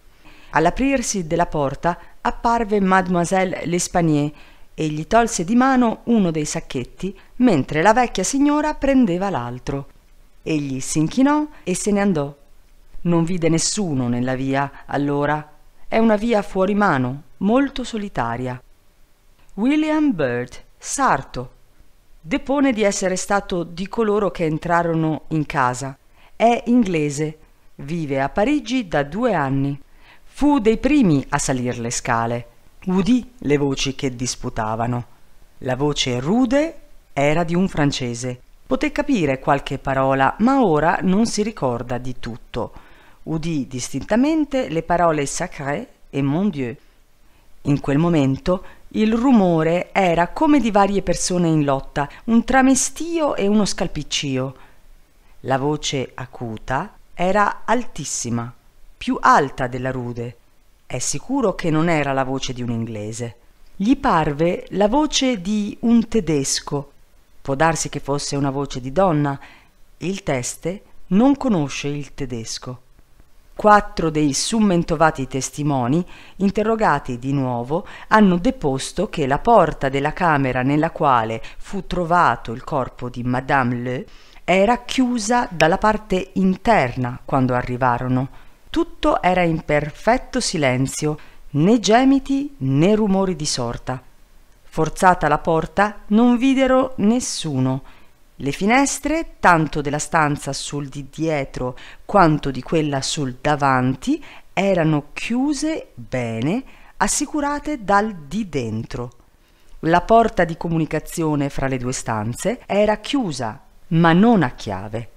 All'aprirsi della porta apparve Mademoiselle Lespanier e gli tolse di mano uno dei sacchetti mentre la vecchia signora prendeva l'altro. Egli s'inchinò e se ne andò. Non vide nessuno nella via allora. È una via fuori mano, molto solitaria. William Bird, sarto, Depone di essere stato di coloro che entrarono in casa. È inglese, vive a Parigi da due anni. Fu dei primi a salire le scale. Udì le voci che disputavano. La voce rude era di un francese. Poté capire qualche parola, ma ora non si ricorda di tutto. Udì distintamente le parole sacré e mon Dieu. In quel momento il rumore era come di varie persone in lotta, un tramestio e uno scalpiccio. La voce acuta era altissima, più alta della rude. È sicuro che non era la voce di un inglese. Gli parve la voce di un tedesco. Può darsi che fosse una voce di donna. Il teste non conosce il tedesco. Quattro dei summentovati testimoni, interrogati di nuovo, hanno deposto che la porta della camera nella quale fu trovato il corpo di Madame Le era chiusa dalla parte interna quando arrivarono. Tutto era in perfetto silenzio, né gemiti né rumori di sorta. Forzata la porta, non videro nessuno le finestre, tanto della stanza sul di dietro quanto di quella sul davanti, erano chiuse bene, assicurate dal di dentro. La porta di comunicazione fra le due stanze era chiusa, ma non a chiave.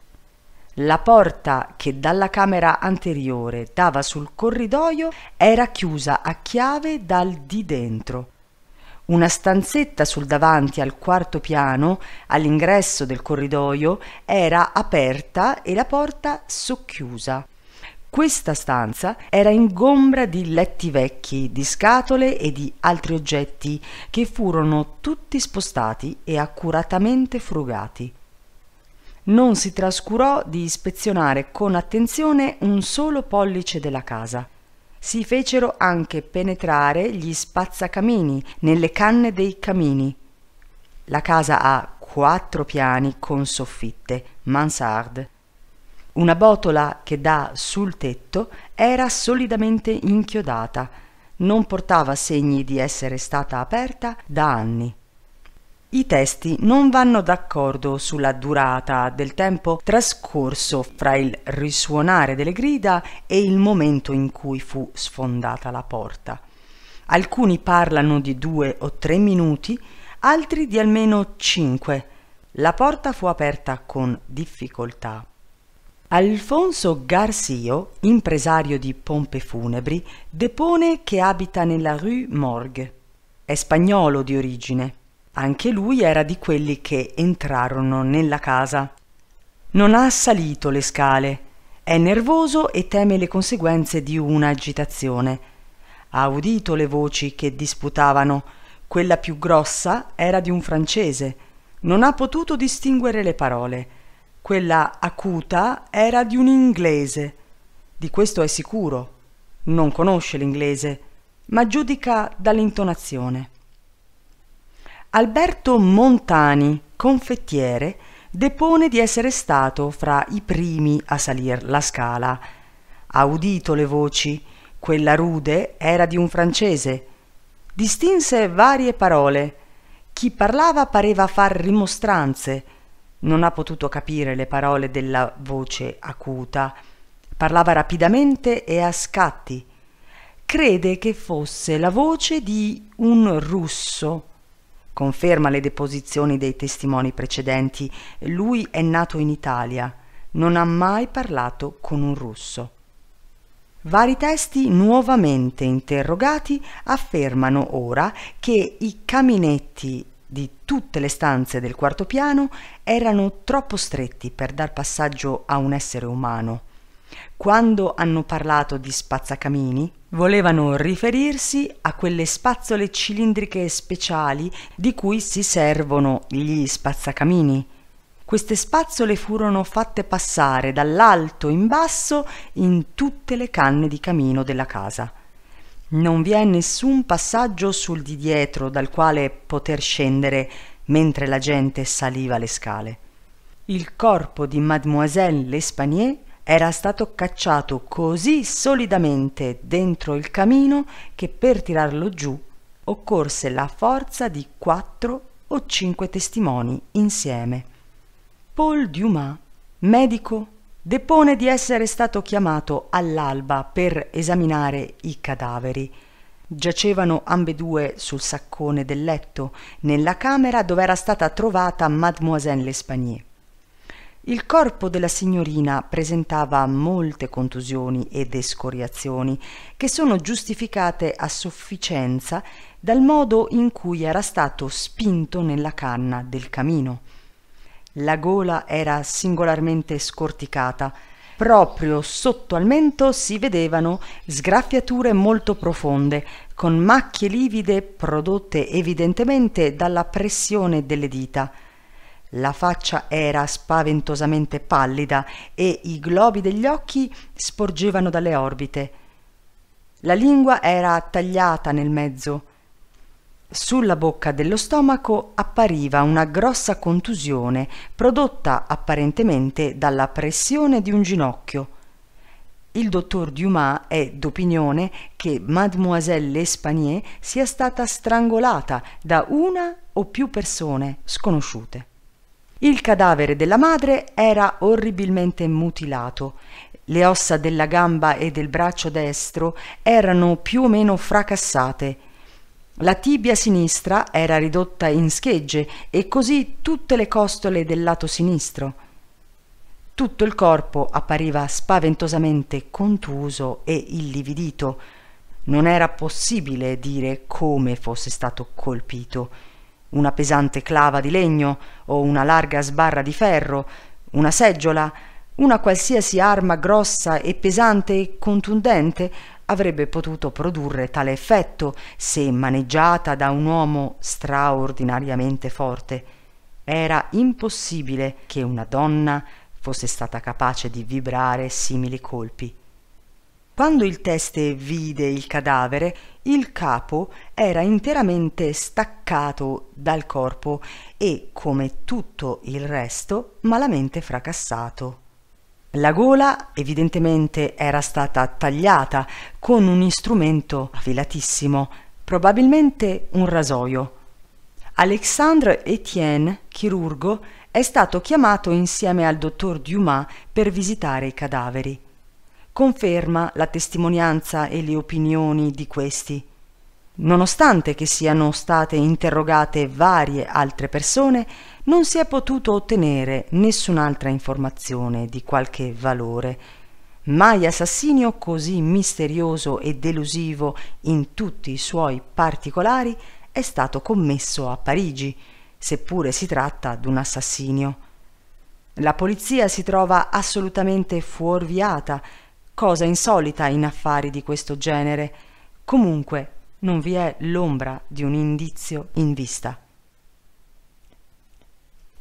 La porta che dalla camera anteriore dava sul corridoio era chiusa a chiave dal di dentro una stanzetta sul davanti al quarto piano, all'ingresso del corridoio, era aperta e la porta socchiusa. Questa stanza era ingombra di letti vecchi, di scatole e di altri oggetti che furono tutti spostati e accuratamente frugati. Non si trascurò di ispezionare con attenzione un solo pollice della casa si fecero anche penetrare gli spazzacamini nelle canne dei camini. La casa ha quattro piani con soffitte, mansarde. Una botola che dà sul tetto era solidamente inchiodata, non portava segni di essere stata aperta da anni. I testi non vanno d'accordo sulla durata del tempo trascorso fra il risuonare delle grida e il momento in cui fu sfondata la porta. Alcuni parlano di due o tre minuti, altri di almeno cinque. La porta fu aperta con difficoltà. Alfonso Garcio, impresario di pompe funebri, depone che abita nella rue Morgue. È spagnolo di origine. Anche lui era di quelli che entrarono nella casa. Non ha salito le scale, è nervoso e teme le conseguenze di un'agitazione. Ha udito le voci che disputavano. Quella più grossa era di un francese. Non ha potuto distinguere le parole. Quella acuta era di un inglese. Di questo è sicuro. Non conosce l'inglese, ma giudica dall'intonazione. Alberto Montani, confettiere, depone di essere stato fra i primi a salir la scala. Ha udito le voci, quella rude era di un francese. Distinse varie parole. Chi parlava pareva far rimostranze. Non ha potuto capire le parole della voce acuta. Parlava rapidamente e a scatti. Crede che fosse la voce di un russo Conferma le deposizioni dei testimoni precedenti. Lui è nato in Italia. Non ha mai parlato con un russo. Vari testi nuovamente interrogati affermano ora che i caminetti di tutte le stanze del quarto piano erano troppo stretti per dar passaggio a un essere umano. Quando hanno parlato di spazzacamini, Volevano riferirsi a quelle spazzole cilindriche speciali di cui si servono gli spazzacamini. Queste spazzole furono fatte passare dall'alto in basso in tutte le canne di camino della casa. Non vi è nessun passaggio sul di dietro dal quale poter scendere mentre la gente saliva le scale. Il corpo di Mademoiselle L'Espanier era stato cacciato così solidamente dentro il camino che per tirarlo giù occorse la forza di quattro o cinque testimoni insieme. Paul Dumas, medico, depone di essere stato chiamato all'alba per esaminare i cadaveri. Giacevano ambedue sul saccone del letto, nella camera dove era stata trovata Mademoiselle L'Espagnier. Il corpo della signorina presentava molte contusioni ed escoriazioni che sono giustificate a sufficienza dal modo in cui era stato spinto nella canna del camino. La gola era singolarmente scorticata, proprio sotto al mento si vedevano sgraffiature molto profonde, con macchie livide prodotte evidentemente dalla pressione delle dita. La faccia era spaventosamente pallida e i globi degli occhi sporgevano dalle orbite. La lingua era tagliata nel mezzo. Sulla bocca dello stomaco appariva una grossa contusione prodotta apparentemente dalla pressione di un ginocchio. Il dottor Dumas è d'opinione che Mademoiselle L'Espanier sia stata strangolata da una o più persone sconosciute. Il cadavere della madre era orribilmente mutilato. Le ossa della gamba e del braccio destro erano più o meno fracassate. La tibia sinistra era ridotta in schegge e così tutte le costole del lato sinistro. Tutto il corpo appariva spaventosamente contuso e illividito. Non era possibile dire come fosse stato colpito una pesante clava di legno o una larga sbarra di ferro, una seggiola, una qualsiasi arma grossa e pesante e contundente avrebbe potuto produrre tale effetto se maneggiata da un uomo straordinariamente forte. Era impossibile che una donna fosse stata capace di vibrare simili colpi. Quando il teste vide il cadavere, il capo era interamente staccato dal corpo e, come tutto il resto, malamente fracassato. La gola evidentemente era stata tagliata con un istrumento affilatissimo, probabilmente un rasoio. Alexandre Etienne, chirurgo, è stato chiamato insieme al dottor Dumas per visitare i cadaveri conferma la testimonianza e le opinioni di questi. Nonostante che siano state interrogate varie altre persone, non si è potuto ottenere nessun'altra informazione di qualche valore. Mai assassino così misterioso e delusivo in tutti i suoi particolari è stato commesso a Parigi, seppure si tratta di un assassinio. La polizia si trova assolutamente fuorviata cosa insolita in affari di questo genere, comunque non vi è l'ombra di un indizio in vista.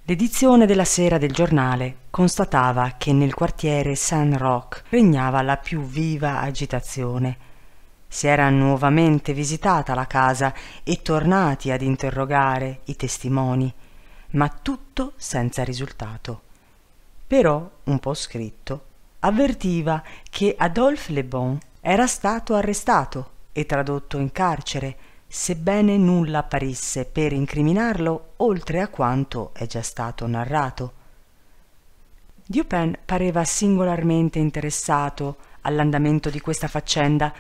L'edizione della sera del giornale constatava che nel quartiere San Roque regnava la più viva agitazione. Si era nuovamente visitata la casa e tornati ad interrogare i testimoni, ma tutto senza risultato. Però, un po' scritto, avvertiva che Adolphe Le Bon era stato arrestato e tradotto in carcere, sebbene nulla apparisse per incriminarlo oltre a quanto è già stato narrato. Dupin pareva singolarmente interessato all'andamento di questa faccenda,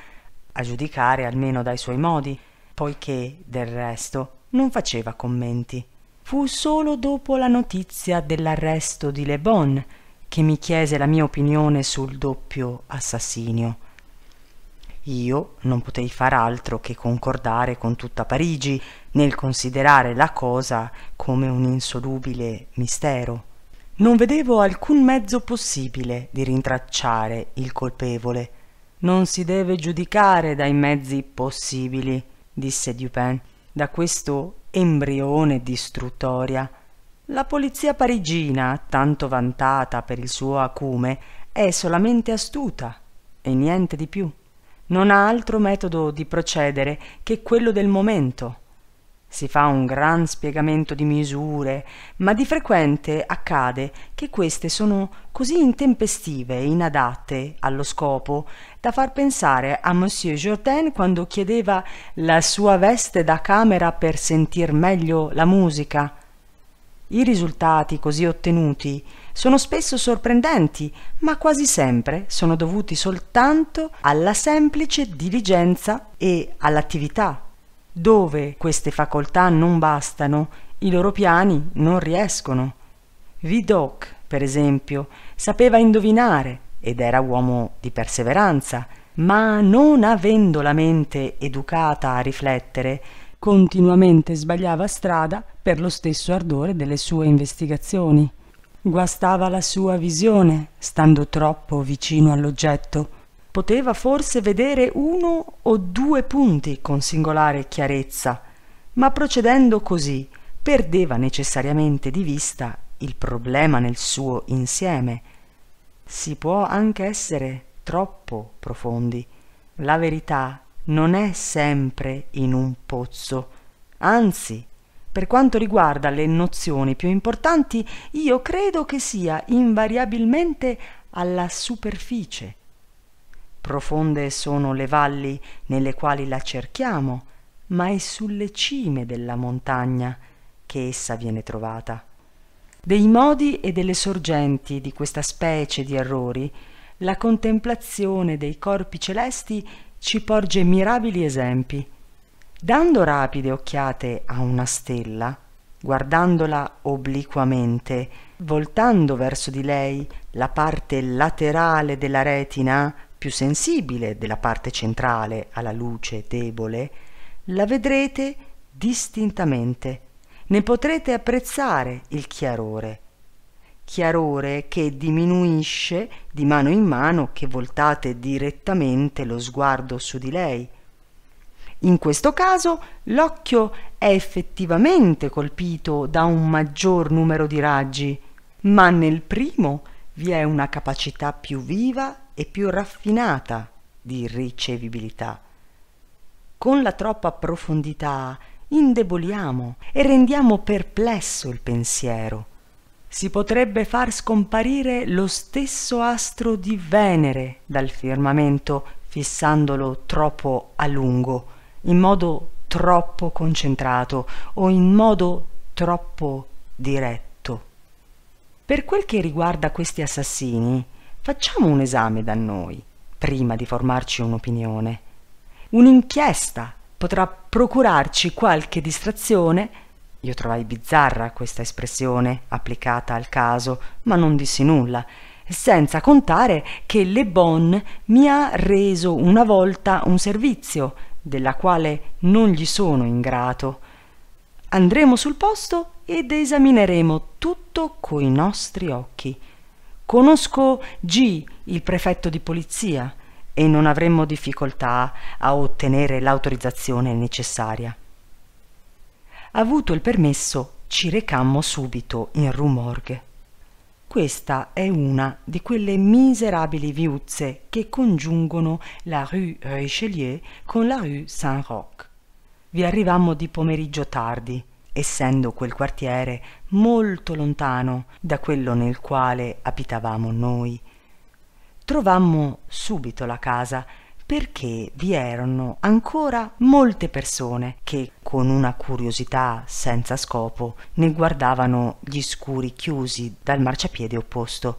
a giudicare almeno dai suoi modi, poiché, del resto, non faceva commenti. Fu solo dopo la notizia dell'arresto di Le Bon che mi chiese la mia opinione sul doppio assassinio. Io non potei far altro che concordare con tutta Parigi nel considerare la cosa come un insolubile mistero. Non vedevo alcun mezzo possibile di rintracciare il colpevole. Non si deve giudicare dai mezzi possibili, disse Dupin, da questo embrione di struttoria la polizia parigina, tanto vantata per il suo acume, è solamente astuta e niente di più. Non ha altro metodo di procedere che quello del momento. Si fa un gran spiegamento di misure, ma di frequente accade che queste sono così intempestive e inadatte allo scopo da far pensare a Monsieur Jourdain quando chiedeva la sua veste da camera per sentir meglio la musica i risultati così ottenuti sono spesso sorprendenti, ma quasi sempre sono dovuti soltanto alla semplice diligenza e all'attività. Dove queste facoltà non bastano, i loro piani non riescono. Vidocq, per esempio, sapeva indovinare ed era uomo di perseveranza, ma non avendo la mente educata a riflettere, continuamente sbagliava strada per lo stesso ardore delle sue investigazioni. Guastava la sua visione, stando troppo vicino all'oggetto. Poteva forse vedere uno o due punti con singolare chiarezza, ma procedendo così perdeva necessariamente di vista il problema nel suo insieme. Si può anche essere troppo profondi. La verità non è sempre in un pozzo. Anzi, per quanto riguarda le nozioni più importanti, io credo che sia invariabilmente alla superficie. Profonde sono le valli nelle quali la cerchiamo, ma è sulle cime della montagna che essa viene trovata. Dei modi e delle sorgenti di questa specie di errori, la contemplazione dei corpi celesti ci porge mirabili esempi. Dando rapide occhiate a una stella, guardandola obliquamente, voltando verso di lei la parte laterale della retina più sensibile della parte centrale alla luce debole, la vedrete distintamente. Ne potrete apprezzare il chiarore chiarore che diminuisce di mano in mano che voltate direttamente lo sguardo su di lei. In questo caso l'occhio è effettivamente colpito da un maggior numero di raggi, ma nel primo vi è una capacità più viva e più raffinata di ricevibilità. Con la troppa profondità indeboliamo e rendiamo perplesso il pensiero si potrebbe far scomparire lo stesso astro di Venere dal firmamento fissandolo troppo a lungo, in modo troppo concentrato o in modo troppo diretto. Per quel che riguarda questi assassini, facciamo un esame da noi, prima di formarci un'opinione. Un'inchiesta potrà procurarci qualche distrazione io trovai bizzarra questa espressione applicata al caso, ma non dissi nulla, senza contare che Le Bon mi ha reso una volta un servizio, della quale non gli sono ingrato. Andremo sul posto ed esamineremo tutto coi nostri occhi. Conosco G, il prefetto di polizia, e non avremmo difficoltà a ottenere l'autorizzazione necessaria avuto il permesso, ci recammo subito in Rumorghe. Questa è una di quelle miserabili viuzze che congiungono la rue Richelieu con la rue Saint-Roch. Vi arrivammo di pomeriggio tardi, essendo quel quartiere molto lontano da quello nel quale abitavamo noi. Trovammo subito la casa perché vi erano ancora molte persone che con una curiosità senza scopo ne guardavano gli scuri chiusi dal marciapiede opposto.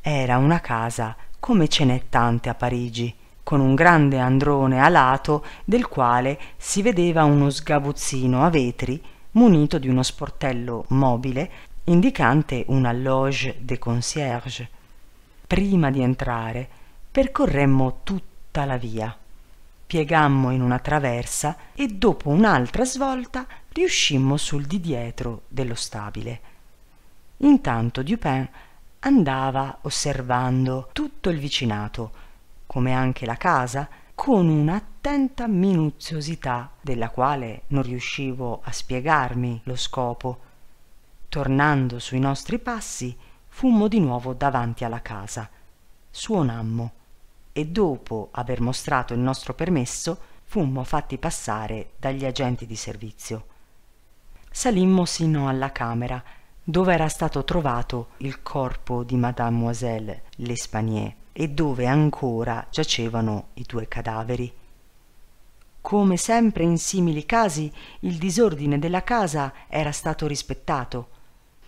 Era una casa come ce n'è tante a Parigi, con un grande androne alato del quale si vedeva uno sgabuzzino a vetri munito di uno sportello mobile indicante una loge de concierge. Prima di entrare percorremmo tutto tutta la via. Piegammo in una traversa e dopo un'altra svolta riuscimmo sul di dietro dello stabile. Intanto Dupin andava osservando tutto il vicinato, come anche la casa, con un'attenta minuziosità della quale non riuscivo a spiegarmi lo scopo. Tornando sui nostri passi, fummo di nuovo davanti alla casa. Suonammo e dopo aver mostrato il nostro permesso fummo fatti passare dagli agenti di servizio. Salimmo sino alla camera dove era stato trovato il corpo di Mademoiselle L'Espanier e dove ancora giacevano i due cadaveri. Come sempre in simili casi, il disordine della casa era stato rispettato.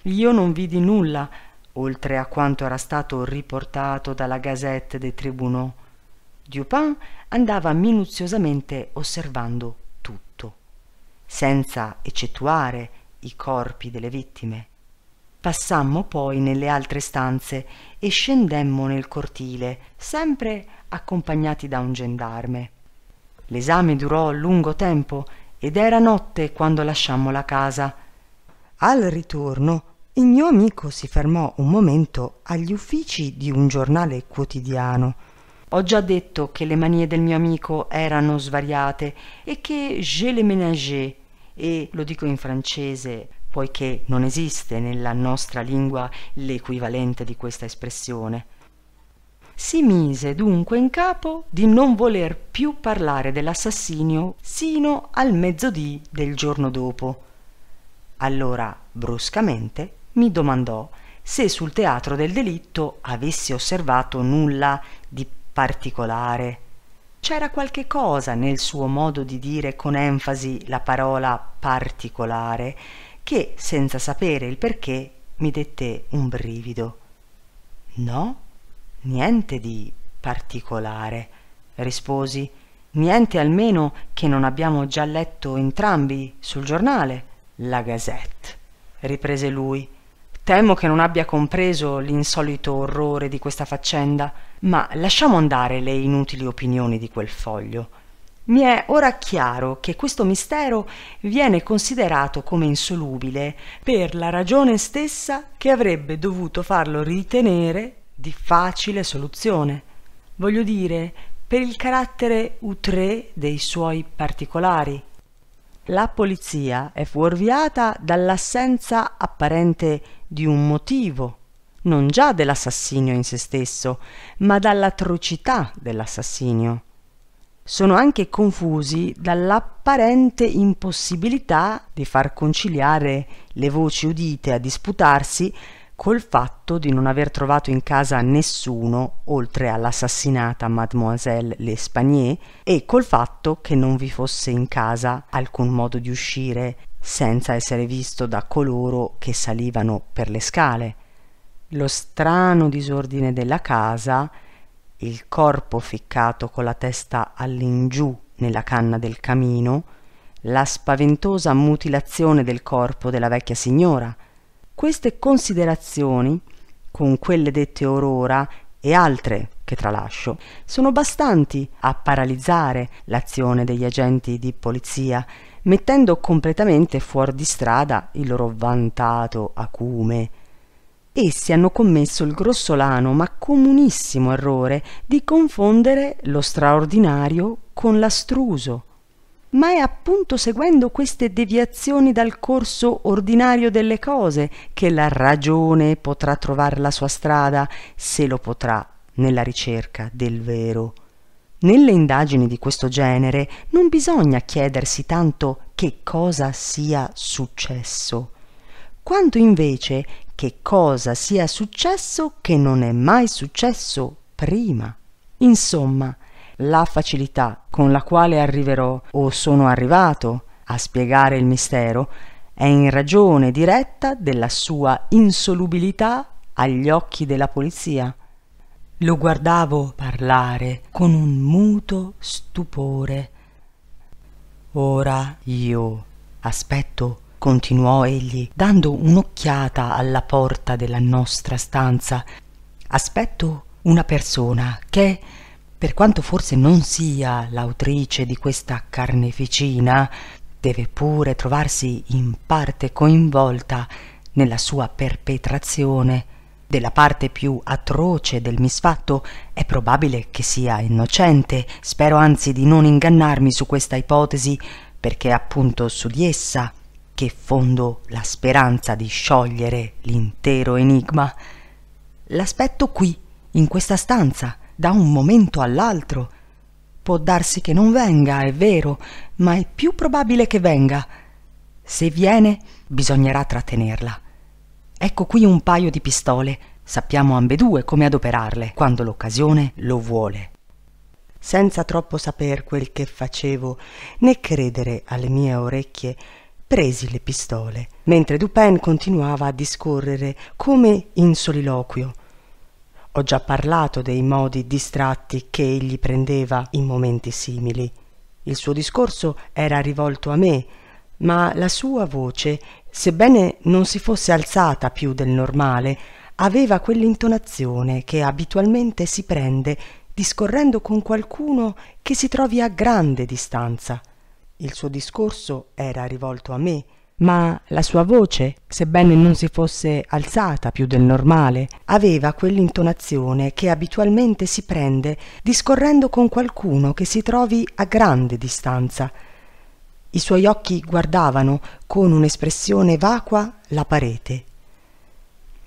Io non vidi nulla, oltre a quanto era stato riportato dalla Gazette des Tribunaux, Dupin andava minuziosamente osservando tutto, senza eccettuare i corpi delle vittime. Passammo poi nelle altre stanze e scendemmo nel cortile, sempre accompagnati da un gendarme. L'esame durò lungo tempo ed era notte quando lasciammo la casa. Al ritorno il mio amico si fermò un momento agli uffici di un giornale quotidiano ho già detto che le manie del mio amico erano svariate e che je le ménageais, e lo dico in francese, poiché non esiste nella nostra lingua l'equivalente di questa espressione. Si mise dunque in capo di non voler più parlare dell'assassinio sino al mezzodì del giorno dopo. Allora, bruscamente, mi domandò se sul teatro del delitto avessi osservato nulla di particolare. C'era qualche cosa nel suo modo di dire con enfasi la parola particolare che, senza sapere il perché, mi dette un brivido. No, niente di particolare, risposi, niente almeno che non abbiamo già letto entrambi sul giornale, la Gazette, riprese lui. Temo che non abbia compreso l'insolito orrore di questa faccenda, ma lasciamo andare le inutili opinioni di quel foglio. Mi è ora chiaro che questo mistero viene considerato come insolubile per la ragione stessa che avrebbe dovuto farlo ritenere di facile soluzione. Voglio dire, per il carattere U3 dei suoi particolari. La polizia è fuorviata dall'assenza apparente di un motivo, non già dell'assassinio in se stesso, ma dall'atrocità dell'assassinio. Sono anche confusi dall'apparente impossibilità di far conciliare le voci udite a disputarsi col fatto di non aver trovato in casa nessuno oltre all'assassinata mademoiselle L'Espagnier e col fatto che non vi fosse in casa alcun modo di uscire senza essere visto da coloro che salivano per le scale. Lo strano disordine della casa, il corpo ficcato con la testa all'ingiù nella canna del camino, la spaventosa mutilazione del corpo della vecchia signora. Queste considerazioni, con quelle dette orora e altre che tralascio, sono bastanti a paralizzare l'azione degli agenti di polizia mettendo completamente fuor di strada il loro vantato acume. Essi hanno commesso il grossolano ma comunissimo errore di confondere lo straordinario con l'astruso. Ma è appunto seguendo queste deviazioni dal corso ordinario delle cose che la ragione potrà trovare la sua strada, se lo potrà, nella ricerca del vero. Nelle indagini di questo genere non bisogna chiedersi tanto che cosa sia successo, quanto invece che cosa sia successo che non è mai successo prima. Insomma, la facilità con la quale arriverò o sono arrivato a spiegare il mistero è in ragione diretta della sua insolubilità agli occhi della polizia lo guardavo parlare con un muto stupore. Ora io aspetto, continuò egli, dando un'occhiata alla porta della nostra stanza. Aspetto una persona che, per quanto forse non sia l'autrice di questa carneficina, deve pure trovarsi in parte coinvolta nella sua perpetrazione della parte più atroce del misfatto, è probabile che sia innocente. Spero anzi di non ingannarmi su questa ipotesi, perché è appunto su di essa che fondo la speranza di sciogliere l'intero enigma. L'aspetto qui, in questa stanza, da un momento all'altro. Può darsi che non venga, è vero, ma è più probabile che venga. Se viene, bisognerà trattenerla. Ecco qui un paio di pistole. Sappiamo ambedue come adoperarle quando l'occasione lo vuole. Senza troppo saper quel che facevo, né credere alle mie orecchie, presi le pistole, mentre Dupin continuava a discorrere come in soliloquio. Ho già parlato dei modi distratti che egli prendeva in momenti simili. Il suo discorso era rivolto a me, ma la sua voce Sebbene non si fosse alzata più del normale, aveva quell'intonazione che abitualmente si prende discorrendo con qualcuno che si trovi a grande distanza. Il suo discorso era rivolto a me, ma la sua voce, sebbene non si fosse alzata più del normale, aveva quell'intonazione che abitualmente si prende discorrendo con qualcuno che si trovi a grande distanza. I suoi occhi guardavano con un'espressione vacua la parete.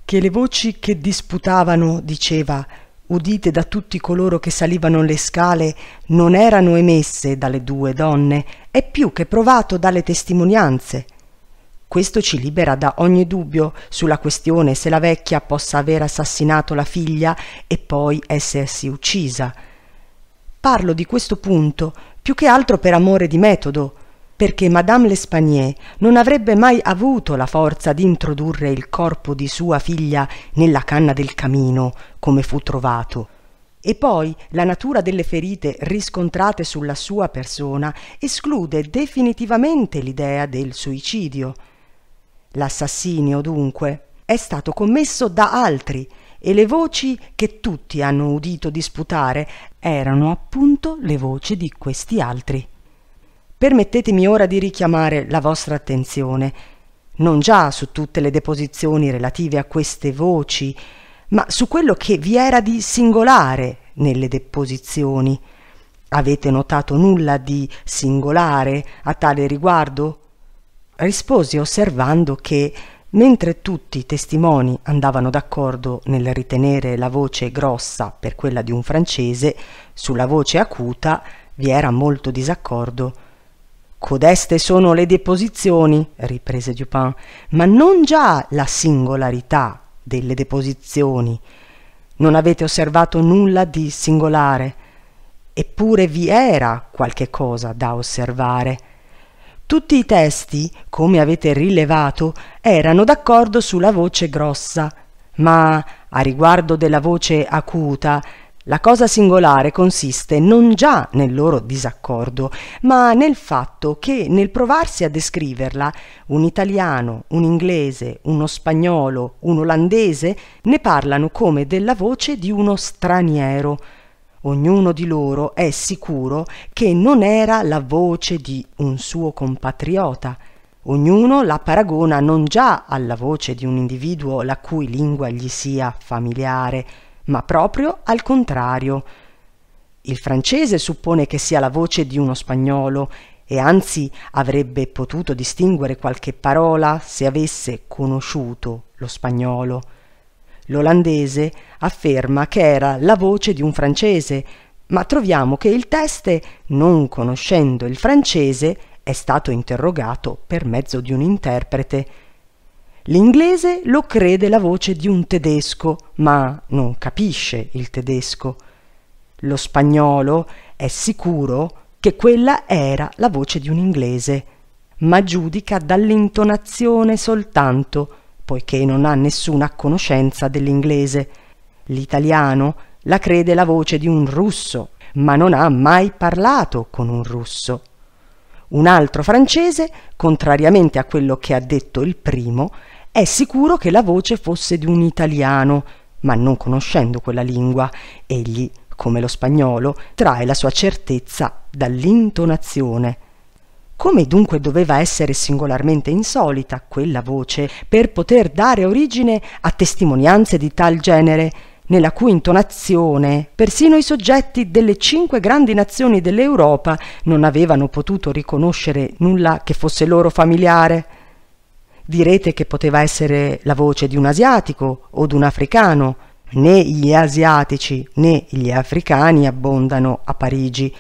Che le voci che disputavano, diceva, udite da tutti coloro che salivano le scale, non erano emesse dalle due donne, è più che provato dalle testimonianze. Questo ci libera da ogni dubbio sulla questione se la vecchia possa aver assassinato la figlia e poi essersi uccisa. Parlo di questo punto più che altro per amore di metodo, perché Madame L'Espagnier non avrebbe mai avuto la forza di introdurre il corpo di sua figlia nella canna del camino, come fu trovato. E poi la natura delle ferite riscontrate sulla sua persona esclude definitivamente l'idea del suicidio. L'assassinio, dunque, è stato commesso da altri e le voci che tutti hanno udito disputare erano appunto le voci di questi altri. Permettetemi ora di richiamare la vostra attenzione non già su tutte le deposizioni relative a queste voci, ma su quello che vi era di singolare nelle deposizioni. Avete notato nulla di singolare a tale riguardo? Risposi osservando che, mentre tutti i testimoni andavano d'accordo nel ritenere la voce grossa per quella di un francese, sulla voce acuta vi era molto disaccordo Codeste sono le deposizioni, riprese Dupin, ma non già la singolarità delle deposizioni. Non avete osservato nulla di singolare, eppure vi era qualche cosa da osservare. Tutti i testi, come avete rilevato, erano d'accordo sulla voce grossa, ma a riguardo della voce acuta la cosa singolare consiste non già nel loro disaccordo, ma nel fatto che nel provarsi a descriverla, un italiano, un inglese, uno spagnolo, un olandese ne parlano come della voce di uno straniero. Ognuno di loro è sicuro che non era la voce di un suo compatriota. Ognuno la paragona non già alla voce di un individuo la cui lingua gli sia familiare, ma proprio al contrario. Il francese suppone che sia la voce di uno spagnolo e anzi avrebbe potuto distinguere qualche parola se avesse conosciuto lo spagnolo. L'olandese afferma che era la voce di un francese, ma troviamo che il teste, non conoscendo il francese, è stato interrogato per mezzo di un interprete. L'inglese lo crede la voce di un tedesco, ma non capisce il tedesco. Lo spagnolo è sicuro che quella era la voce di un inglese, ma giudica dall'intonazione soltanto, poiché non ha nessuna conoscenza dell'inglese. L'italiano la crede la voce di un russo, ma non ha mai parlato con un russo. Un altro francese, contrariamente a quello che ha detto il primo, è sicuro che la voce fosse di un italiano, ma non conoscendo quella lingua, egli, come lo spagnolo, trae la sua certezza dall'intonazione. Come dunque doveva essere singolarmente insolita quella voce per poter dare origine a testimonianze di tal genere? nella cui intonazione persino i soggetti delle cinque grandi nazioni dell'Europa non avevano potuto riconoscere nulla che fosse loro familiare. Direte che poteva essere la voce di un asiatico o di un africano. Né gli asiatici né gli africani abbondano a Parigi,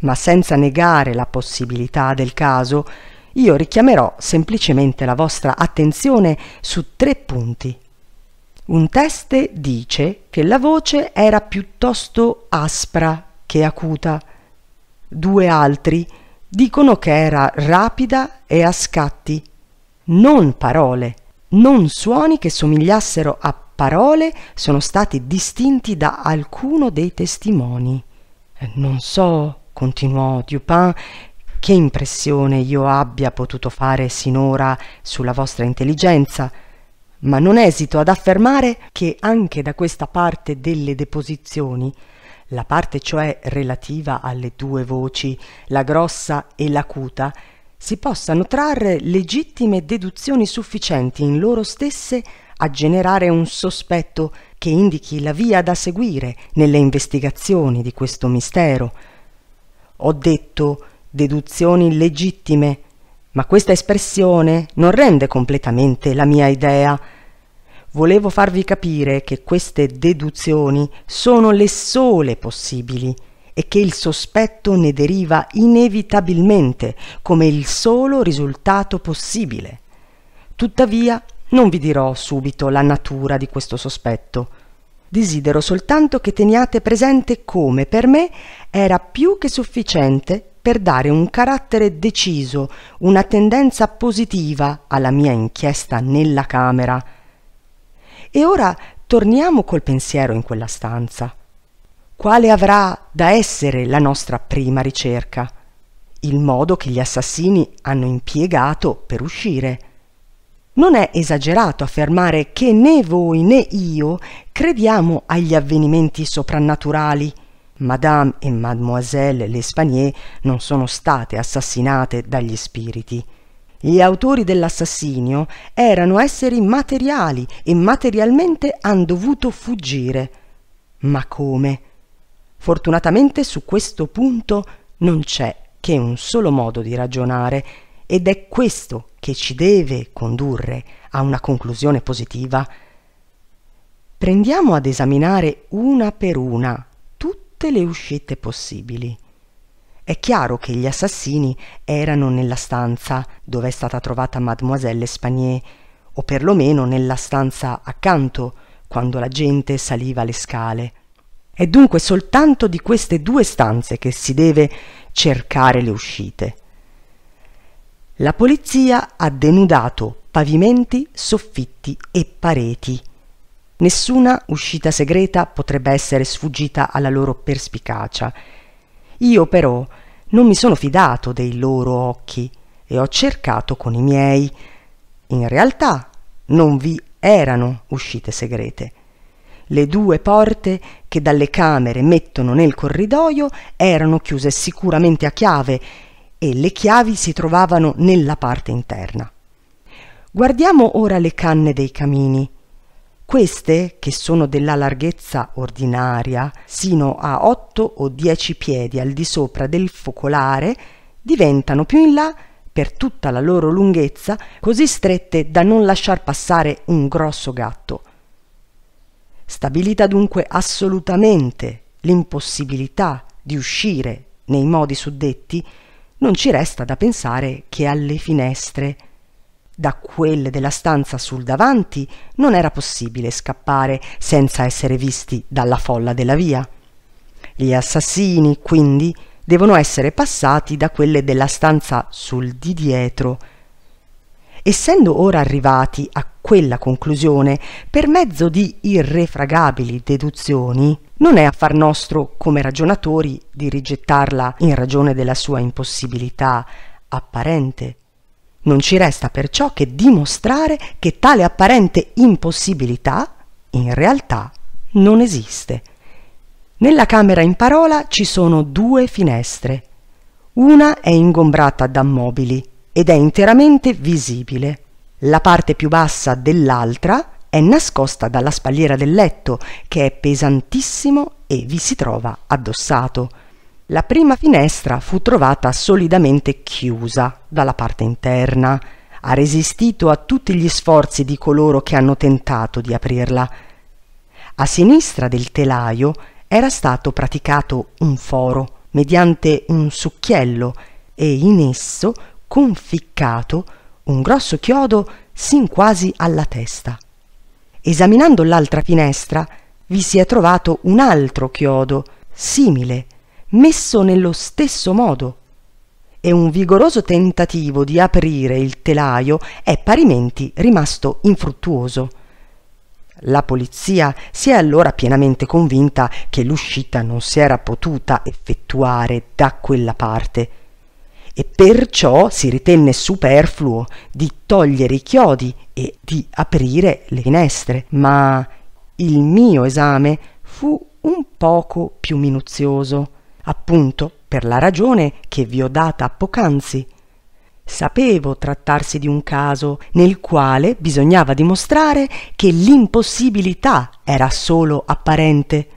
ma senza negare la possibilità del caso, io richiamerò semplicemente la vostra attenzione su tre punti un teste dice che la voce era piuttosto aspra che acuta. Due altri dicono che era rapida e a scatti, non parole, non suoni che somigliassero a parole sono stati distinti da alcuno dei testimoni. Eh, non so, continuò Dupin, che impressione io abbia potuto fare sinora sulla vostra intelligenza, ma non esito ad affermare che anche da questa parte delle deposizioni, la parte cioè relativa alle due voci, la grossa e l'acuta, si possano trarre legittime deduzioni sufficienti in loro stesse a generare un sospetto che indichi la via da seguire nelle investigazioni di questo mistero. Ho detto deduzioni legittime, ma questa espressione non rende completamente la mia idea. Volevo farvi capire che queste deduzioni sono le sole possibili e che il sospetto ne deriva inevitabilmente come il solo risultato possibile. Tuttavia, non vi dirò subito la natura di questo sospetto. Desidero soltanto che teniate presente come per me era più che sufficiente per dare un carattere deciso, una tendenza positiva alla mia inchiesta nella camera. E ora torniamo col pensiero in quella stanza. Quale avrà da essere la nostra prima ricerca? Il modo che gli assassini hanno impiegato per uscire. Non è esagerato affermare che né voi né io crediamo agli avvenimenti soprannaturali Madame e Mademoiselle L'Espanier non sono state assassinate dagli spiriti. Gli autori dell'assassinio erano esseri materiali e materialmente hanno dovuto fuggire. Ma come? Fortunatamente su questo punto non c'è che un solo modo di ragionare ed è questo che ci deve condurre a una conclusione positiva. Prendiamo ad esaminare una per una tutte le uscite possibili. È chiaro che gli assassini erano nella stanza dove è stata trovata mademoiselle Spanier, o perlomeno nella stanza accanto, quando la gente saliva le scale. È dunque soltanto di queste due stanze che si deve cercare le uscite. La polizia ha denudato pavimenti, soffitti e pareti Nessuna uscita segreta potrebbe essere sfuggita alla loro perspicacia. Io però non mi sono fidato dei loro occhi e ho cercato con i miei. In realtà non vi erano uscite segrete. Le due porte che dalle camere mettono nel corridoio erano chiuse sicuramente a chiave e le chiavi si trovavano nella parte interna. Guardiamo ora le canne dei camini. Queste, che sono della larghezza ordinaria, sino a 8 o 10 piedi al di sopra del focolare, diventano più in là, per tutta la loro lunghezza, così strette da non lasciar passare un grosso gatto. Stabilita dunque assolutamente l'impossibilità di uscire nei modi suddetti, non ci resta da pensare che alle finestre da quelle della stanza sul davanti non era possibile scappare senza essere visti dalla folla della via. Gli assassini, quindi, devono essere passati da quelle della stanza sul di dietro. Essendo ora arrivati a quella conclusione, per mezzo di irrefragabili deduzioni, non è affar nostro, come ragionatori, di rigettarla in ragione della sua impossibilità apparente. Non ci resta perciò che dimostrare che tale apparente impossibilità in realtà non esiste. Nella camera in parola ci sono due finestre. Una è ingombrata da mobili ed è interamente visibile. La parte più bassa dell'altra è nascosta dalla spalliera del letto, che è pesantissimo e vi si trova addossato. La prima finestra fu trovata solidamente chiusa dalla parte interna. Ha resistito a tutti gli sforzi di coloro che hanno tentato di aprirla. A sinistra del telaio era stato praticato un foro mediante un succhiello e in esso conficcato un grosso chiodo sin quasi alla testa. Esaminando l'altra finestra vi si è trovato un altro chiodo simile messo nello stesso modo e un vigoroso tentativo di aprire il telaio è parimenti rimasto infruttuoso. La polizia si è allora pienamente convinta che l'uscita non si era potuta effettuare da quella parte e perciò si ritenne superfluo di togliere i chiodi e di aprire le finestre, ma il mio esame fu un poco più minuzioso appunto per la ragione che vi ho data poc'anzi. Sapevo trattarsi di un caso nel quale bisognava dimostrare che l'impossibilità era solo apparente.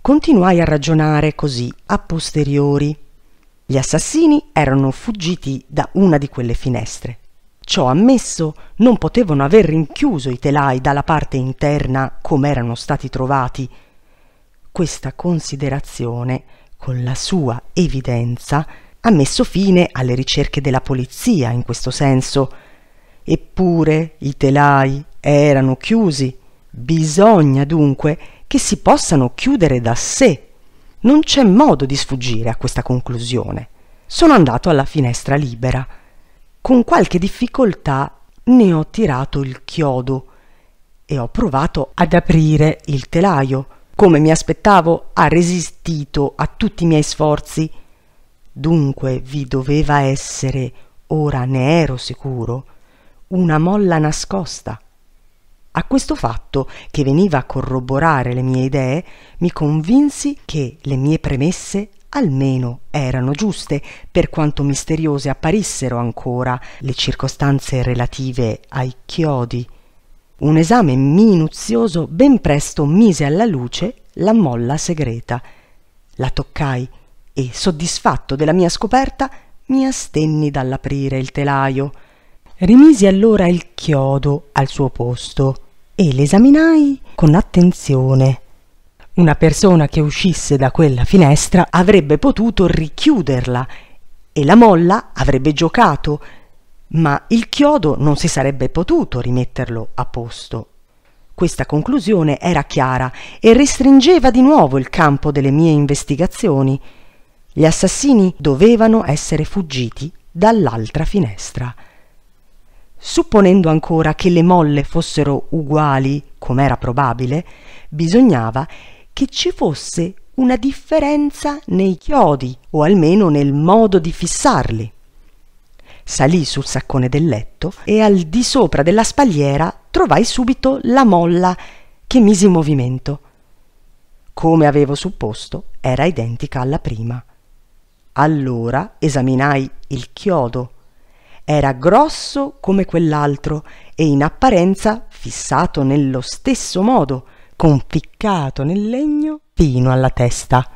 Continuai a ragionare così a posteriori. Gli assassini erano fuggiti da una di quelle finestre. Ciò ammesso, non potevano aver rinchiuso i telai dalla parte interna come erano stati trovati. Questa considerazione con la sua evidenza, ha messo fine alle ricerche della polizia in questo senso. Eppure i telai erano chiusi. Bisogna dunque che si possano chiudere da sé. Non c'è modo di sfuggire a questa conclusione. Sono andato alla finestra libera. Con qualche difficoltà ne ho tirato il chiodo e ho provato ad aprire il telaio come mi aspettavo, ha resistito a tutti i miei sforzi. Dunque vi doveva essere, ora ne ero sicuro, una molla nascosta. A questo fatto, che veniva a corroborare le mie idee, mi convinsi che le mie premesse almeno erano giuste, per quanto misteriose apparissero ancora le circostanze relative ai chiodi un esame minuzioso ben presto mise alla luce la molla segreta. La toccai e, soddisfatto della mia scoperta, mi astenni dall'aprire il telaio. Rimisi allora il chiodo al suo posto e l'esaminai con attenzione. Una persona che uscisse da quella finestra avrebbe potuto richiuderla e la molla avrebbe giocato ma il chiodo non si sarebbe potuto rimetterlo a posto. Questa conclusione era chiara e restringeva di nuovo il campo delle mie investigazioni. Gli assassini dovevano essere fuggiti dall'altra finestra. Supponendo ancora che le molle fossero uguali, com'era probabile, bisognava che ci fosse una differenza nei chiodi o almeno nel modo di fissarli salì sul saccone del letto e al di sopra della spalliera trovai subito la molla che misi in movimento. Come avevo supposto, era identica alla prima. Allora esaminai il chiodo. Era grosso come quell'altro e in apparenza fissato nello stesso modo, conficcato nel legno fino alla testa.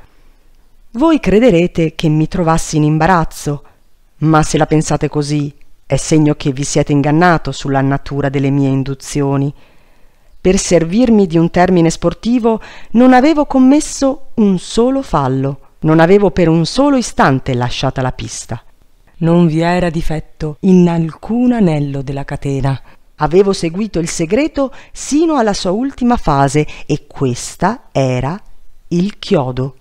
Voi crederete che mi trovassi in imbarazzo, ma se la pensate così, è segno che vi siete ingannato sulla natura delle mie induzioni. Per servirmi di un termine sportivo, non avevo commesso un solo fallo, non avevo per un solo istante lasciata la pista. Non vi era difetto in alcun anello della catena. Avevo seguito il segreto sino alla sua ultima fase e questa era il chiodo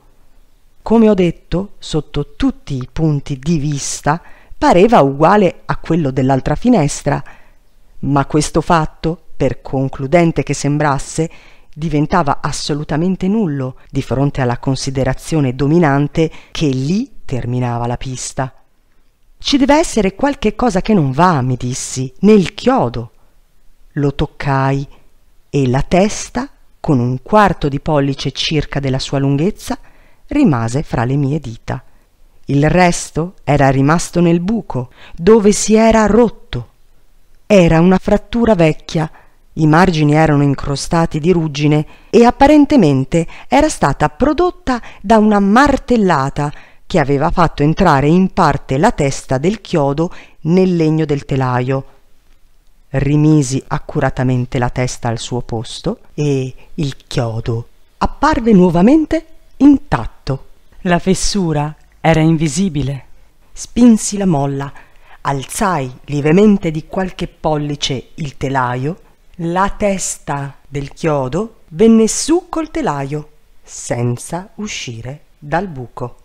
come ho detto, sotto tutti i punti di vista, pareva uguale a quello dell'altra finestra, ma questo fatto, per concludente che sembrasse, diventava assolutamente nullo di fronte alla considerazione dominante che lì terminava la pista. Ci deve essere qualche cosa che non va, mi dissi, nel chiodo. Lo toccai e la testa, con un quarto di pollice circa della sua lunghezza, rimase fra le mie dita. Il resto era rimasto nel buco, dove si era rotto. Era una frattura vecchia, i margini erano incrostati di ruggine e apparentemente era stata prodotta da una martellata che aveva fatto entrare in parte la testa del chiodo nel legno del telaio. Rimisi accuratamente la testa al suo posto e il chiodo apparve nuovamente intatto. La fessura era invisibile. Spinsi la molla, alzai lievemente di qualche pollice il telaio, la testa del chiodo venne su col telaio, senza uscire dal buco.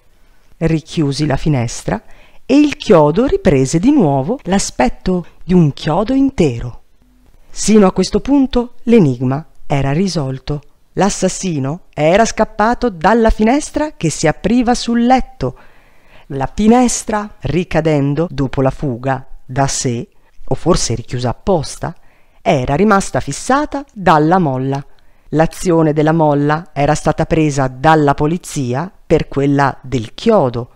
Richiusi la finestra e il chiodo riprese di nuovo l'aspetto di un chiodo intero. Sino a questo punto l'enigma era risolto. L'assassino era scappato dalla finestra che si apriva sul letto. La finestra, ricadendo dopo la fuga da sé, o forse richiusa apposta, era rimasta fissata dalla molla. L'azione della molla era stata presa dalla polizia per quella del chiodo.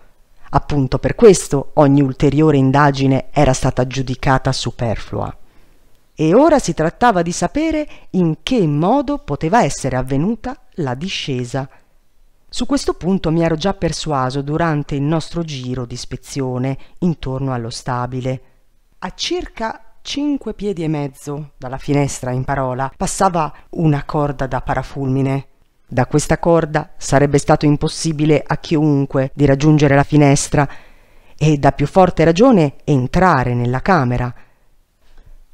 Appunto per questo ogni ulteriore indagine era stata giudicata superflua e ora si trattava di sapere in che modo poteva essere avvenuta la discesa. Su questo punto mi ero già persuaso durante il nostro giro di ispezione intorno allo stabile. A circa cinque piedi e mezzo dalla finestra in parola passava una corda da parafulmine. Da questa corda sarebbe stato impossibile a chiunque di raggiungere la finestra e da più forte ragione entrare nella camera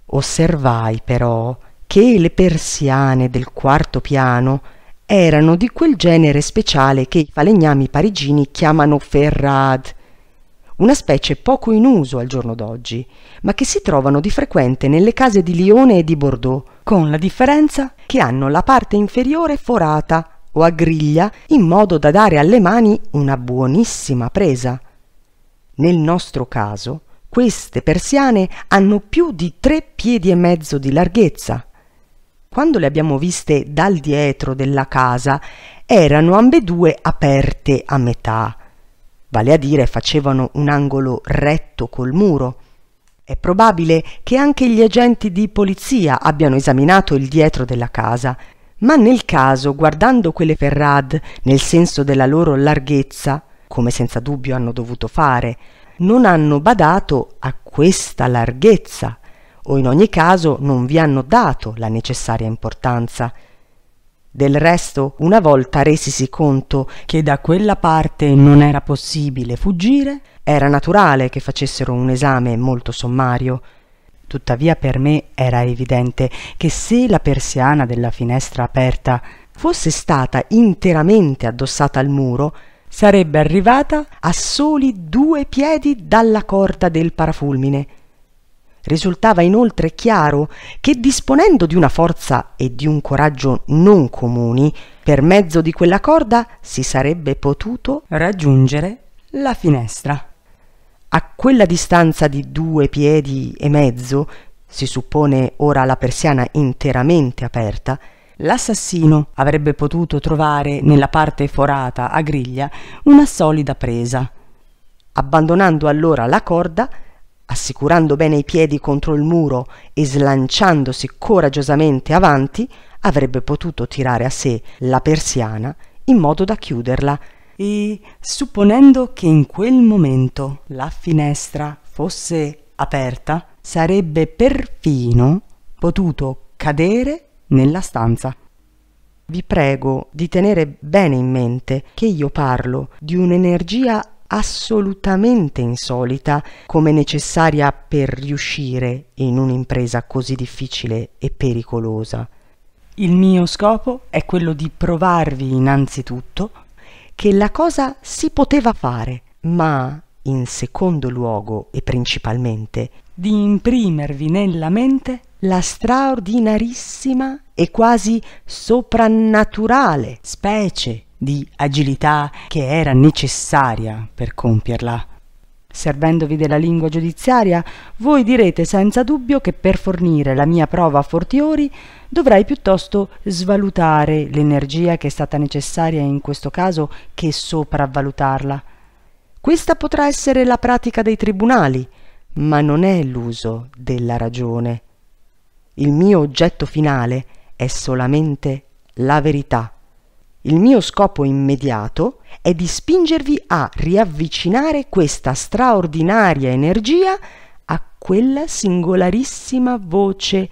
Osservai però che le persiane del quarto piano erano di quel genere speciale che i falegnami parigini chiamano ferrad, una specie poco in uso al giorno d'oggi, ma che si trovano di frequente nelle case di Lione e di Bordeaux, con la differenza che hanno la parte inferiore forata o a griglia in modo da dare alle mani una buonissima presa. Nel nostro caso queste persiane hanno più di tre piedi e mezzo di larghezza. Quando le abbiamo viste dal dietro della casa, erano ambedue aperte a metà, vale a dire facevano un angolo retto col muro. È probabile che anche gli agenti di polizia abbiano esaminato il dietro della casa, ma nel caso, guardando quelle ferrad nel senso della loro larghezza, come senza dubbio hanno dovuto fare, non hanno badato a questa larghezza o in ogni caso non vi hanno dato la necessaria importanza. Del resto, una volta resisi conto che da quella parte non era possibile fuggire, era naturale che facessero un esame molto sommario. Tuttavia per me era evidente che se la persiana della finestra aperta fosse stata interamente addossata al muro, sarebbe arrivata a soli due piedi dalla corda del parafulmine. Risultava inoltre chiaro che disponendo di una forza e di un coraggio non comuni, per mezzo di quella corda si sarebbe potuto raggiungere la finestra. A quella distanza di due piedi e mezzo, si suppone ora la persiana interamente aperta, L'assassino avrebbe potuto trovare nella parte forata a griglia una solida presa. Abbandonando allora la corda, assicurando bene i piedi contro il muro e slanciandosi coraggiosamente avanti, avrebbe potuto tirare a sé la persiana in modo da chiuderla e supponendo che in quel momento la finestra fosse aperta, sarebbe perfino potuto cadere nella stanza. Vi prego di tenere bene in mente che io parlo di un'energia assolutamente insolita come necessaria per riuscire in un'impresa così difficile e pericolosa. Il mio scopo è quello di provarvi innanzitutto che la cosa si poteva fare, ma in secondo luogo e principalmente di imprimervi nella mente la straordinarissima e quasi soprannaturale specie di agilità che era necessaria per compierla. Servendovi della lingua giudiziaria, voi direte senza dubbio che per fornire la mia prova a fortiori dovrei piuttosto svalutare l'energia che è stata necessaria in questo caso che sopravvalutarla. Questa potrà essere la pratica dei tribunali, ma non è l'uso della ragione il mio oggetto finale è solamente la verità. Il mio scopo immediato è di spingervi a riavvicinare questa straordinaria energia a quella singolarissima voce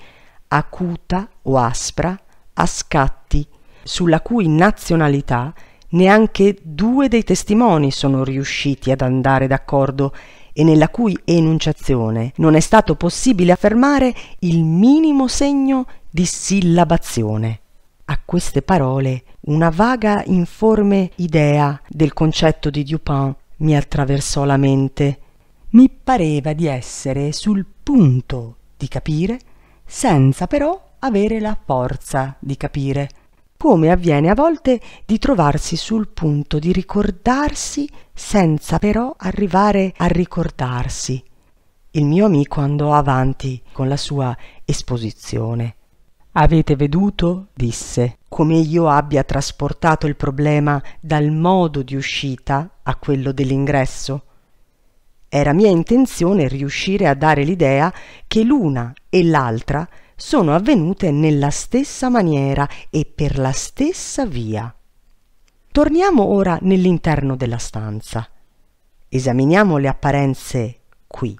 acuta o aspra a scatti, sulla cui nazionalità neanche due dei testimoni sono riusciti ad andare d'accordo e nella cui enunciazione non è stato possibile affermare il minimo segno di sillabazione. A queste parole una vaga informe idea del concetto di Dupin mi attraversò la mente. Mi pareva di essere sul punto di capire, senza però avere la forza di capire come avviene a volte di trovarsi sul punto di ricordarsi senza però arrivare a ricordarsi. Il mio amico andò avanti con la sua esposizione. Avete veduto, disse, come io abbia trasportato il problema dal modo di uscita a quello dell'ingresso? Era mia intenzione riuscire a dare l'idea che l'una e l'altra sono avvenute nella stessa maniera e per la stessa via. Torniamo ora nell'interno della stanza. Esaminiamo le apparenze qui.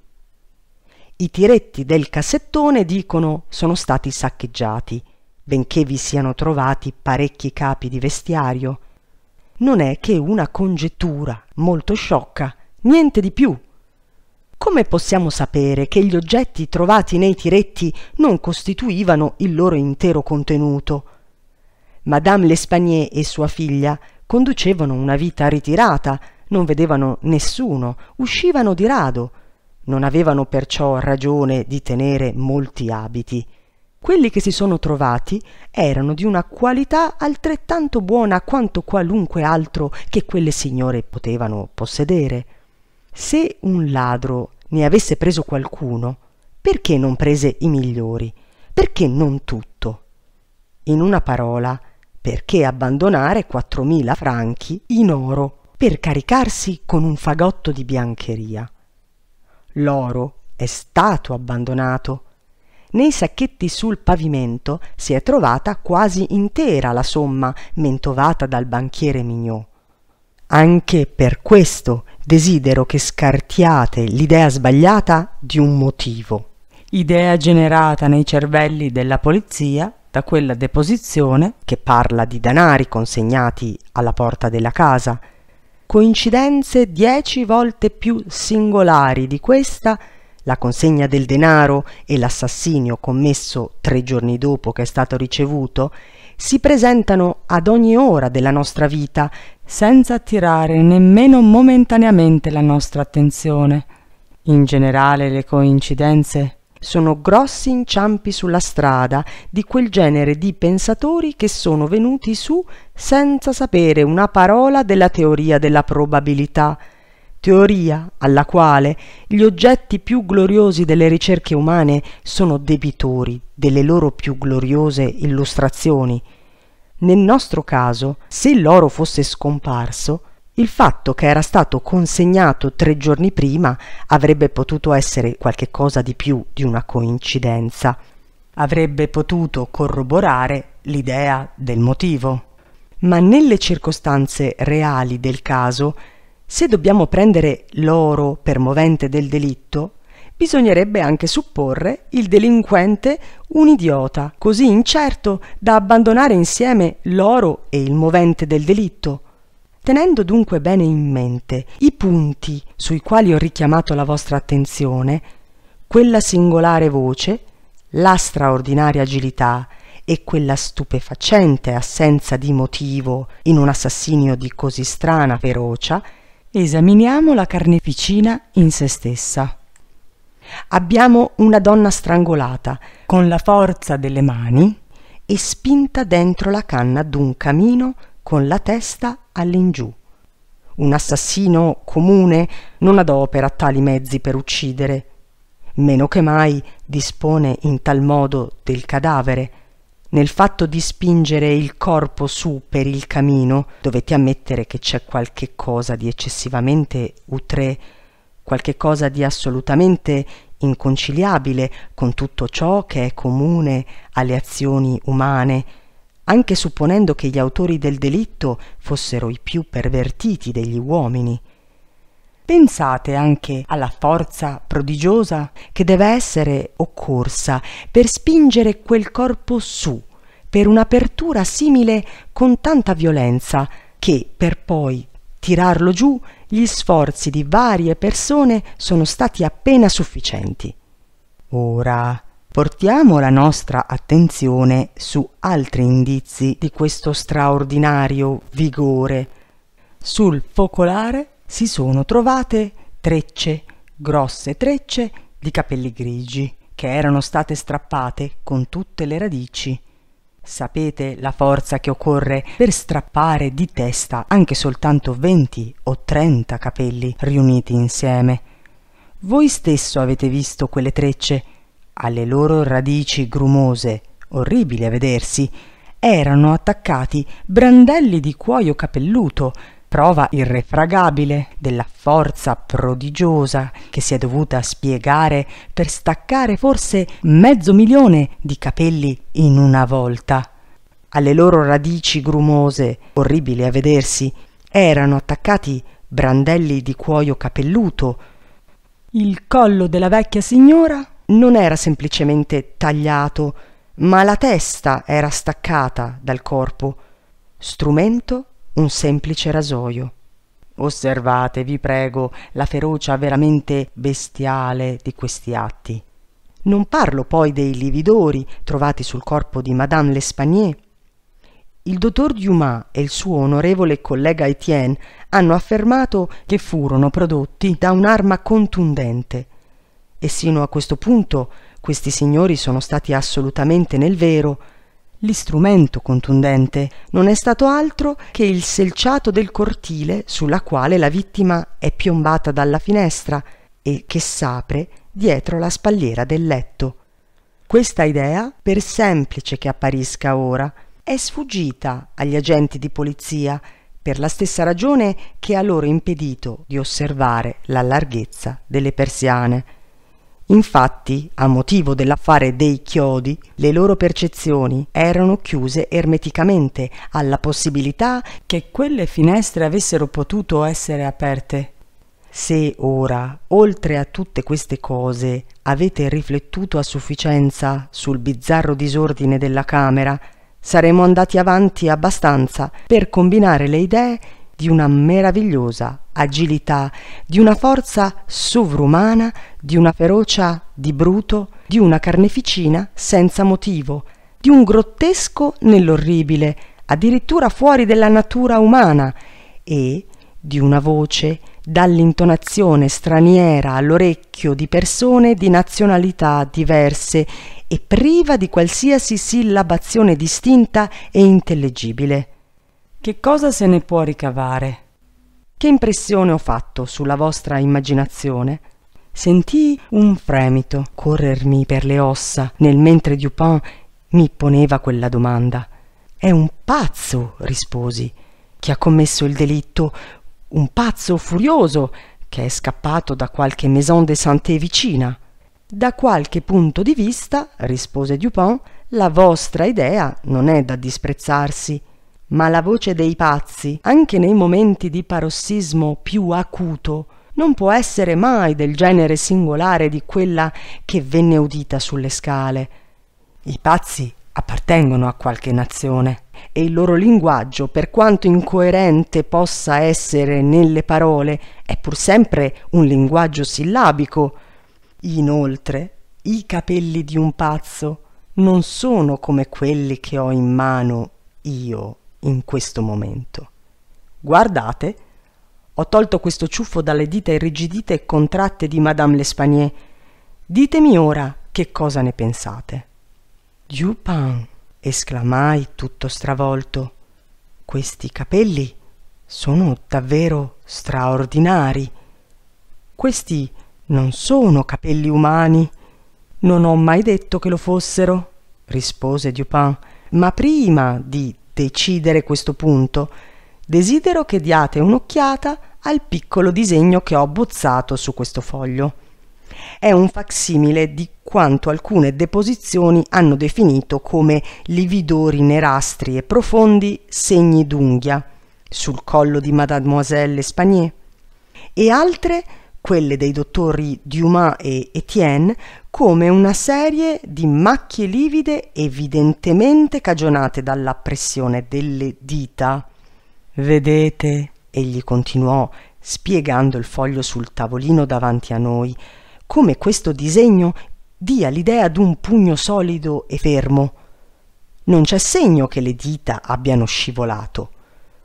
I tiretti del cassettone dicono sono stati saccheggiati, benché vi siano trovati parecchi capi di vestiario. Non è che una congettura molto sciocca, niente di più come possiamo sapere che gli oggetti trovati nei tiretti non costituivano il loro intero contenuto? Madame L'Espagnier e sua figlia conducevano una vita ritirata, non vedevano nessuno, uscivano di rado, non avevano perciò ragione di tenere molti abiti. Quelli che si sono trovati erano di una qualità altrettanto buona quanto qualunque altro che quelle signore potevano possedere. Se un ladro ne avesse preso qualcuno, perché non prese i migliori? Perché non tutto? In una parola, perché abbandonare 4.000 franchi in oro per caricarsi con un fagotto di biancheria? L'oro è stato abbandonato. Nei sacchetti sul pavimento si è trovata quasi intera la somma mentovata dal banchiere Mignot. Anche per questo desidero che scartiate l'idea sbagliata di un motivo. Idea generata nei cervelli della polizia da quella deposizione che parla di danari consegnati alla porta della casa. Coincidenze dieci volte più singolari di questa, la consegna del denaro e l'assassinio commesso tre giorni dopo che è stato ricevuto, si presentano ad ogni ora della nostra vita, senza attirare nemmeno momentaneamente la nostra attenzione. In generale le coincidenze sono grossi inciampi sulla strada di quel genere di pensatori che sono venuti su senza sapere una parola della teoria della probabilità, teoria alla quale gli oggetti più gloriosi delle ricerche umane sono debitori delle loro più gloriose illustrazioni. Nel nostro caso, se l'oro fosse scomparso, il fatto che era stato consegnato tre giorni prima avrebbe potuto essere qualche cosa di più di una coincidenza. Avrebbe potuto corroborare l'idea del motivo. Ma nelle circostanze reali del caso se dobbiamo prendere l'oro per movente del delitto, bisognerebbe anche supporre il delinquente un idiota, così incerto da abbandonare insieme l'oro e il movente del delitto. Tenendo dunque bene in mente i punti sui quali ho richiamato la vostra attenzione, quella singolare voce, la straordinaria agilità e quella stupefacente assenza di motivo in un assassinio di così strana ferocia, Esaminiamo la carneficina in se stessa. Abbiamo una donna strangolata con la forza delle mani e spinta dentro la canna d'un camino con la testa all'ingiù. Un assassino comune non adopera tali mezzi per uccidere, meno che mai dispone in tal modo del cadavere nel fatto di spingere il corpo su per il camino, dovete ammettere che c'è qualche cosa di eccessivamente utre, qualche cosa di assolutamente inconciliabile con tutto ciò che è comune alle azioni umane, anche supponendo che gli autori del delitto fossero i più pervertiti degli uomini. Pensate anche alla forza prodigiosa che deve essere occorsa per spingere quel corpo su, per un'apertura simile con tanta violenza che per poi tirarlo giù gli sforzi di varie persone sono stati appena sufficienti. Ora portiamo la nostra attenzione su altri indizi di questo straordinario vigore, sul focolare si sono trovate trecce, grosse trecce di capelli grigi che erano state strappate con tutte le radici. Sapete la forza che occorre per strappare di testa anche soltanto 20 o 30 capelli riuniti insieme. Voi stesso avete visto quelle trecce, alle loro radici grumose, orribili a vedersi, erano attaccati brandelli di cuoio capelluto prova irrefragabile della forza prodigiosa che si è dovuta spiegare per staccare forse mezzo milione di capelli in una volta. Alle loro radici grumose, orribili a vedersi, erano attaccati brandelli di cuoio capelluto. Il collo della vecchia signora non era semplicemente tagliato, ma la testa era staccata dal corpo, strumento un semplice rasoio. Osservate, vi prego, la ferocia veramente bestiale di questi atti. Non parlo poi dei lividori trovati sul corpo di Madame L'Espanier. Il dottor Dumas e il suo onorevole collega Etienne hanno affermato che furono prodotti da un'arma contundente. E sino a questo punto questi signori sono stati assolutamente nel vero L'istrumento contundente non è stato altro che il selciato del cortile sulla quale la vittima è piombata dalla finestra e che s'apre dietro la spalliera del letto. Questa idea, per semplice che apparisca ora, è sfuggita agli agenti di polizia per la stessa ragione che ha loro impedito di osservare la larghezza delle persiane. Infatti, a motivo dell'affare dei chiodi, le loro percezioni erano chiuse ermeticamente alla possibilità che quelle finestre avessero potuto essere aperte. Se ora, oltre a tutte queste cose, avete riflettuto a sufficienza sul bizzarro disordine della camera, saremo andati avanti abbastanza per combinare le idee di una meravigliosa agilità, di una forza sovrumana, di una ferocia di bruto, di una carneficina senza motivo, di un grottesco nell'orribile, addirittura fuori della natura umana, e di una voce dall'intonazione straniera all'orecchio di persone di nazionalità diverse e priva di qualsiasi sillabazione distinta e intellegibile. Che cosa se ne può ricavare? Che impressione ho fatto sulla vostra immaginazione? Sentii un fremito corrermi per le ossa nel mentre Dupin mi poneva quella domanda. È un pazzo, risposi, che ha commesso il delitto, un pazzo furioso che è scappato da qualche maison de santé vicina. Da qualche punto di vista, rispose Dupin, la vostra idea non è da disprezzarsi. Ma la voce dei pazzi, anche nei momenti di parossismo più acuto, non può essere mai del genere singolare di quella che venne udita sulle scale. I pazzi appartengono a qualche nazione e il loro linguaggio, per quanto incoerente possa essere nelle parole, è pur sempre un linguaggio sillabico. Inoltre, i capelli di un pazzo non sono come quelli che ho in mano io in questo momento. Guardate, ho tolto questo ciuffo dalle dita irrigidite e contratte di Madame L'Espanier. Ditemi ora che cosa ne pensate. Dupin, esclamai tutto stravolto. Questi capelli sono davvero straordinari. Questi non sono capelli umani. Non ho mai detto che lo fossero, rispose Dupin, ma prima di decidere questo punto, desidero che diate un'occhiata al piccolo disegno che ho abbozzato su questo foglio. È un facsimile di quanto alcune deposizioni hanno definito come lividori nerastri e profondi segni d'unghia sul collo di Mademoiselle Spagnier e altre quelle dei dottori Dumas e Etienne, come una serie di macchie livide evidentemente cagionate dalla pressione delle dita. Vedete, egli continuò, spiegando il foglio sul tavolino davanti a noi, come questo disegno dia l'idea d'un pugno solido e fermo. Non c'è segno che le dita abbiano scivolato.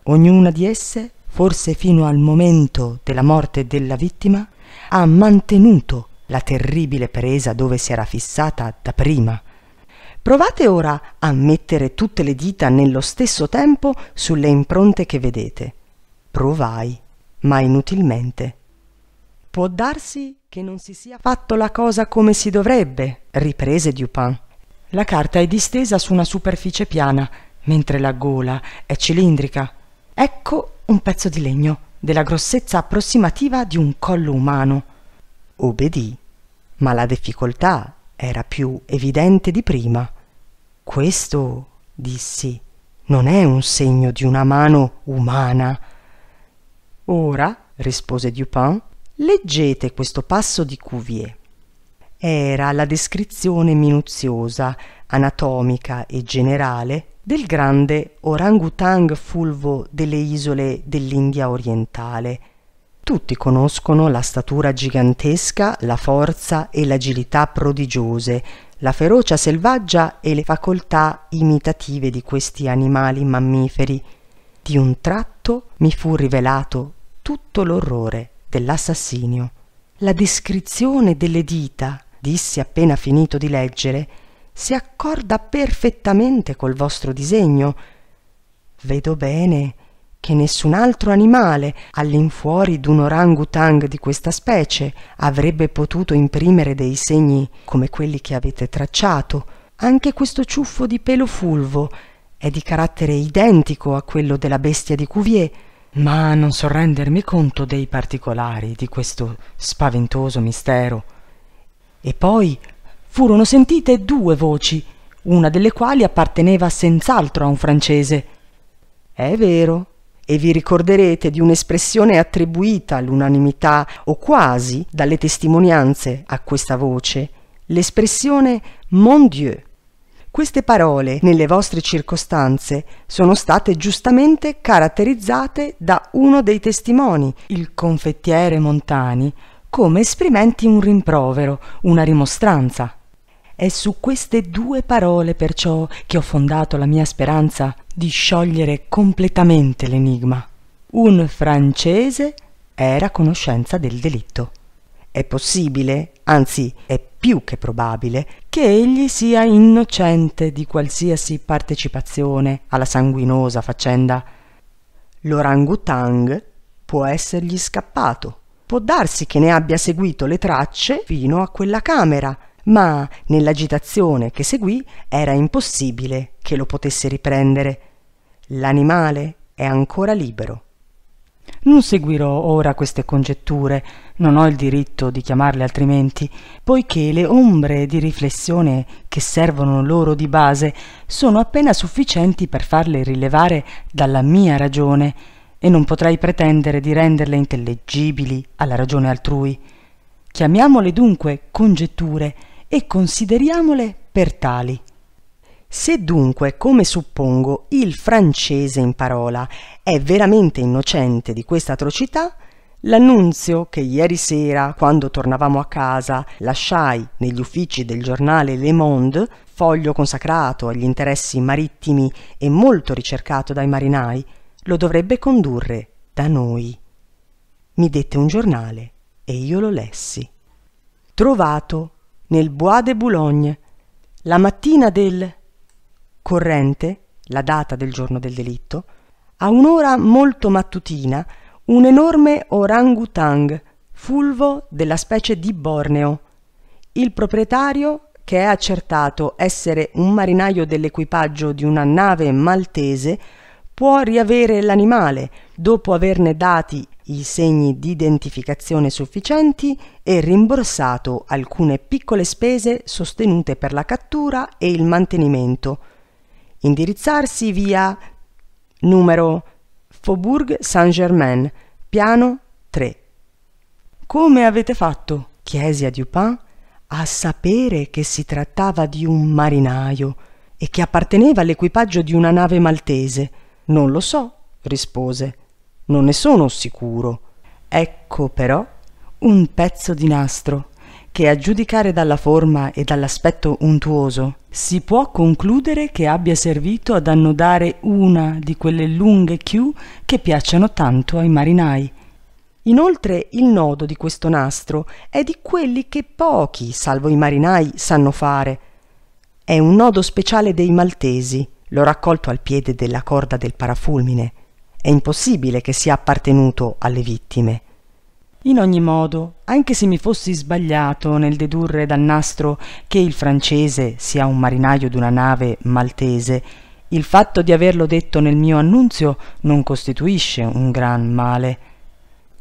Ognuna di esse forse fino al momento della morte della vittima, ha mantenuto la terribile presa dove si era fissata da prima. Provate ora a mettere tutte le dita nello stesso tempo sulle impronte che vedete. Provai, ma inutilmente. Può darsi che non si sia fatto la cosa come si dovrebbe, riprese Dupin. La carta è distesa su una superficie piana, mentre la gola è cilindrica. Ecco un pezzo di legno della grossezza approssimativa di un collo umano. Obbedì, ma la difficoltà era più evidente di prima. Questo, dissi, non è un segno di una mano umana. Ora, rispose Dupin, leggete questo passo di Cuvier. Era la descrizione minuziosa, anatomica e generale del grande orangutang fulvo delle isole dell'India orientale. Tutti conoscono la statura gigantesca, la forza e l'agilità prodigiose, la ferocia selvaggia e le facoltà imitative di questi animali mammiferi. Di un tratto mi fu rivelato tutto l'orrore dell'assassinio. La descrizione delle dita, dissi appena finito di leggere, si accorda perfettamente col vostro disegno. Vedo bene che nessun altro animale, all'infuori d'un orangutang di questa specie, avrebbe potuto imprimere dei segni come quelli che avete tracciato. Anche questo ciuffo di pelo fulvo è di carattere identico a quello della bestia di Cuvier, ma non so rendermi conto dei particolari di questo spaventoso mistero. E poi furono sentite due voci, una delle quali apparteneva senz'altro a un francese. È vero, e vi ricorderete di un'espressione attribuita all'unanimità o quasi dalle testimonianze a questa voce, l'espressione Mon Dieu. Queste parole nelle vostre circostanze sono state giustamente caratterizzate da uno dei testimoni, il confettiere Montani, come esprimenti un rimprovero, una rimostranza. È su queste due parole perciò che ho fondato la mia speranza di sciogliere completamente l'enigma. Un francese era a conoscenza del delitto. È possibile, anzi è più che probabile, che egli sia innocente di qualsiasi partecipazione alla sanguinosa faccenda. L'orangutang può essergli scappato. Può darsi che ne abbia seguito le tracce fino a quella camera ma nell'agitazione che seguì era impossibile che lo potesse riprendere. L'animale è ancora libero. Non seguirò ora queste congetture, non ho il diritto di chiamarle altrimenti, poiché le ombre di riflessione che servono loro di base sono appena sufficienti per farle rilevare dalla mia ragione, e non potrei pretendere di renderle intellegibili alla ragione altrui. Chiamiamole dunque congetture, e consideriamole per tali. Se dunque, come suppongo, il francese in parola è veramente innocente di questa atrocità, L'annunzio che ieri sera, quando tornavamo a casa, lasciai negli uffici del giornale Le Monde, foglio consacrato agli interessi marittimi e molto ricercato dai marinai, lo dovrebbe condurre da noi. Mi dette un giornale e io lo lessi. Trovato nel Bois de Boulogne, la mattina del corrente, la data del giorno del delitto, a un'ora molto mattutina, un enorme orangutang, fulvo della specie di Borneo. Il proprietario, che è accertato essere un marinaio dell'equipaggio di una nave maltese, può riavere l'animale dopo averne dati i segni di identificazione sufficienti e rimborsato alcune piccole spese sostenute per la cattura e il mantenimento. Indirizzarsi via numero Faubourg Saint-Germain, piano 3. Come avete fatto? chiesi a Dupin, a sapere che si trattava di un marinaio e che apparteneva all'equipaggio di una nave maltese. Non lo so, rispose non ne sono sicuro. Ecco però un pezzo di nastro che a giudicare dalla forma e dall'aspetto untuoso si può concludere che abbia servito ad annodare una di quelle lunghe chiù che piacciono tanto ai marinai. Inoltre il nodo di questo nastro è di quelli che pochi, salvo i marinai, sanno fare. È un nodo speciale dei maltesi, l'ho raccolto al piede della corda del parafulmine. È impossibile che sia appartenuto alle vittime. In ogni modo, anche se mi fossi sbagliato nel dedurre dal nastro che il francese sia un marinaio d'una nave maltese, il fatto di averlo detto nel mio annunzio non costituisce un gran male.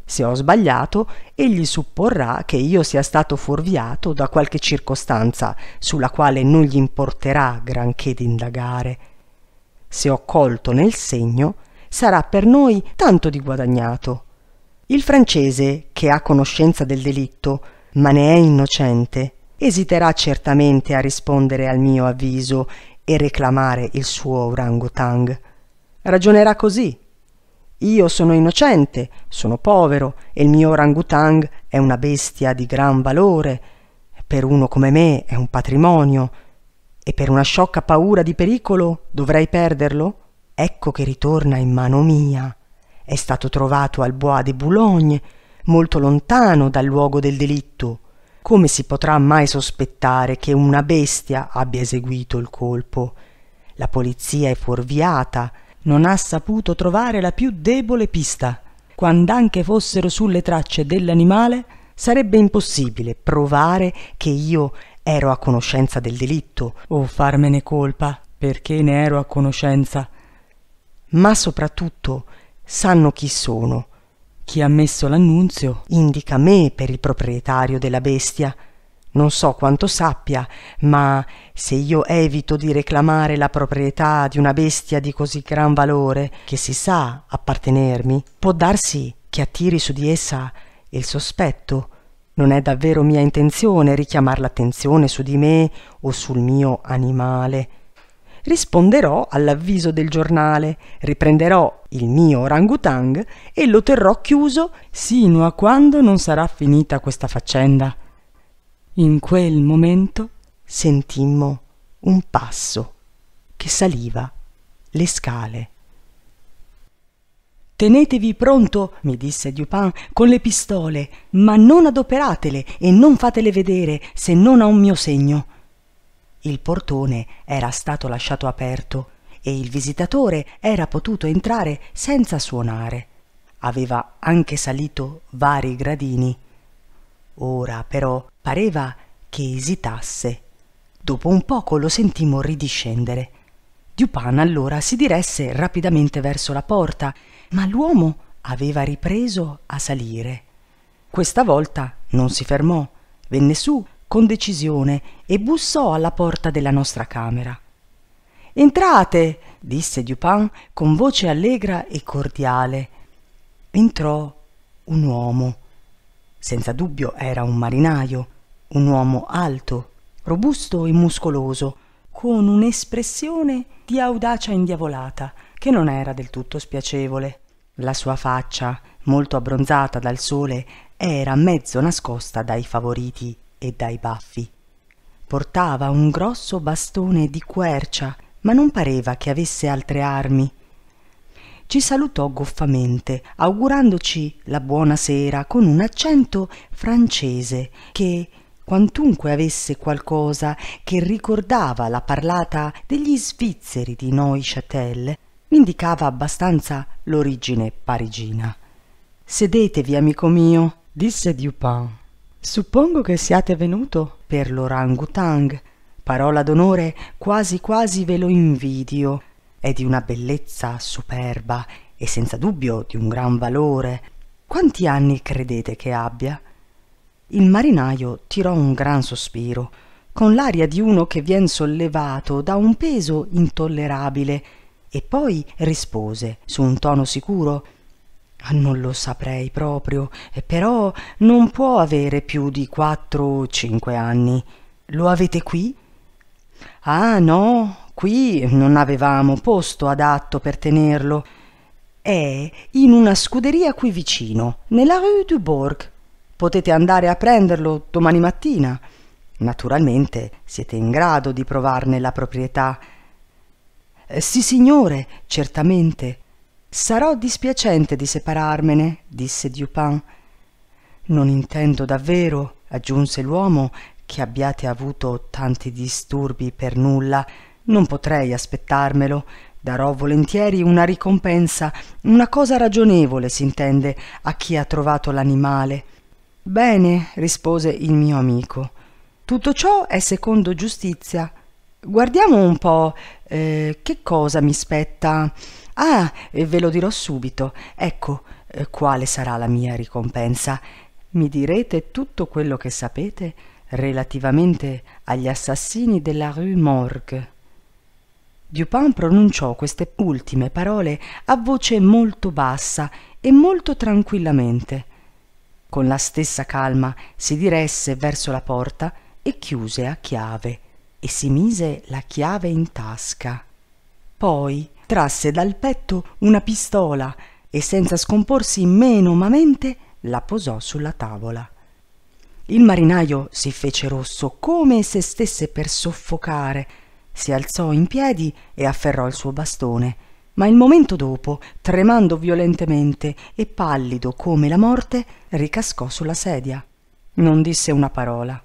Se ho sbagliato, egli supporrà che io sia stato fuorviato da qualche circostanza sulla quale non gli importerà granché d'indagare. Se ho colto nel segno, sarà per noi tanto di guadagnato. Il francese, che ha conoscenza del delitto, ma ne è innocente, esiterà certamente a rispondere al mio avviso e reclamare il suo orangutang. Ragionerà così. Io sono innocente, sono povero e il mio orangutang è una bestia di gran valore. Per uno come me è un patrimonio. E per una sciocca paura di pericolo dovrei perderlo? ecco che ritorna in mano mia. È stato trovato al Bois de Boulogne, molto lontano dal luogo del delitto. Come si potrà mai sospettare che una bestia abbia eseguito il colpo? La polizia è fuorviata, non ha saputo trovare la più debole pista. anche fossero sulle tracce dell'animale, sarebbe impossibile provare che io ero a conoscenza del delitto o farmene colpa perché ne ero a conoscenza ma soprattutto sanno chi sono. Chi ha messo l'annunzio indica me per il proprietario della bestia. Non so quanto sappia, ma se io evito di reclamare la proprietà di una bestia di così gran valore che si sa appartenermi, può darsi che attiri su di essa il sospetto. Non è davvero mia intenzione richiamar l'attenzione su di me o sul mio animale risponderò all'avviso del giornale, riprenderò il mio orangutang e lo terrò chiuso sino a quando non sarà finita questa faccenda. In quel momento sentimmo un passo che saliva le scale. Tenetevi pronto, mi disse Dupin, con le pistole, ma non adoperatele e non fatele vedere se non a un mio segno. Il portone era stato lasciato aperto e il visitatore era potuto entrare senza suonare. Aveva anche salito vari gradini. Ora però pareva che esitasse. Dopo un poco lo sentimmo ridiscendere. Dupin allora si diresse rapidamente verso la porta, ma l'uomo aveva ripreso a salire. Questa volta non si fermò, venne su con decisione e bussò alla porta della nostra camera. Entrate, disse Dupin con voce allegra e cordiale. Entrò un uomo. Senza dubbio era un marinaio, un uomo alto, robusto e muscoloso, con un'espressione di audacia indiavolata che non era del tutto spiacevole. La sua faccia, molto abbronzata dal sole, era mezzo nascosta dai favoriti e dai baffi. Portava un grosso bastone di quercia, ma non pareva che avesse altre armi. Ci salutò goffamente, augurandoci la buona sera con un accento francese che, quantunque avesse qualcosa che ricordava la parlata degli svizzeri di Neuchâtel, indicava abbastanza l'origine parigina. Sedetevi, amico mio, disse Dupin. Suppongo che siate venuto per l'orangutang. Parola d'onore, quasi quasi ve lo invidio. È di una bellezza superba e senza dubbio di un gran valore. Quanti anni credete che abbia? Il marinaio tirò un gran sospiro, con l'aria di uno che vien sollevato da un peso intollerabile, e poi rispose su un tono sicuro Ah, non lo saprei proprio, eh, però non può avere più di quattro o cinque anni. Lo avete qui? Ah no, qui non avevamo posto adatto per tenerlo. È in una scuderia qui vicino, nella rue du Bourg. Potete andare a prenderlo domani mattina. Naturalmente siete in grado di provarne la proprietà. Eh, sì, signore, certamente. Sarò dispiacente di separarmene, disse Dupin. Non intendo davvero, aggiunse l'uomo, che abbiate avuto tanti disturbi per nulla. Non potrei aspettarmelo. Darò volentieri una ricompensa, una cosa ragionevole, s'intende, a chi ha trovato l'animale. Bene, rispose il mio amico. Tutto ciò è secondo giustizia. Guardiamo un po', eh, che cosa mi spetta? Ah, eh, ve lo dirò subito. Ecco eh, quale sarà la mia ricompensa. Mi direte tutto quello che sapete relativamente agli assassini della rue Morgue. Dupin pronunciò queste ultime parole a voce molto bassa e molto tranquillamente. Con la stessa calma si diresse verso la porta e chiuse a chiave e si mise la chiave in tasca. Poi trasse dal petto una pistola e senza scomporsi menomamente la posò sulla tavola. Il marinaio si fece rosso come se stesse per soffocare, si alzò in piedi e afferrò il suo bastone, ma il momento dopo, tremando violentemente e pallido come la morte, ricascò sulla sedia. Non disse una parola.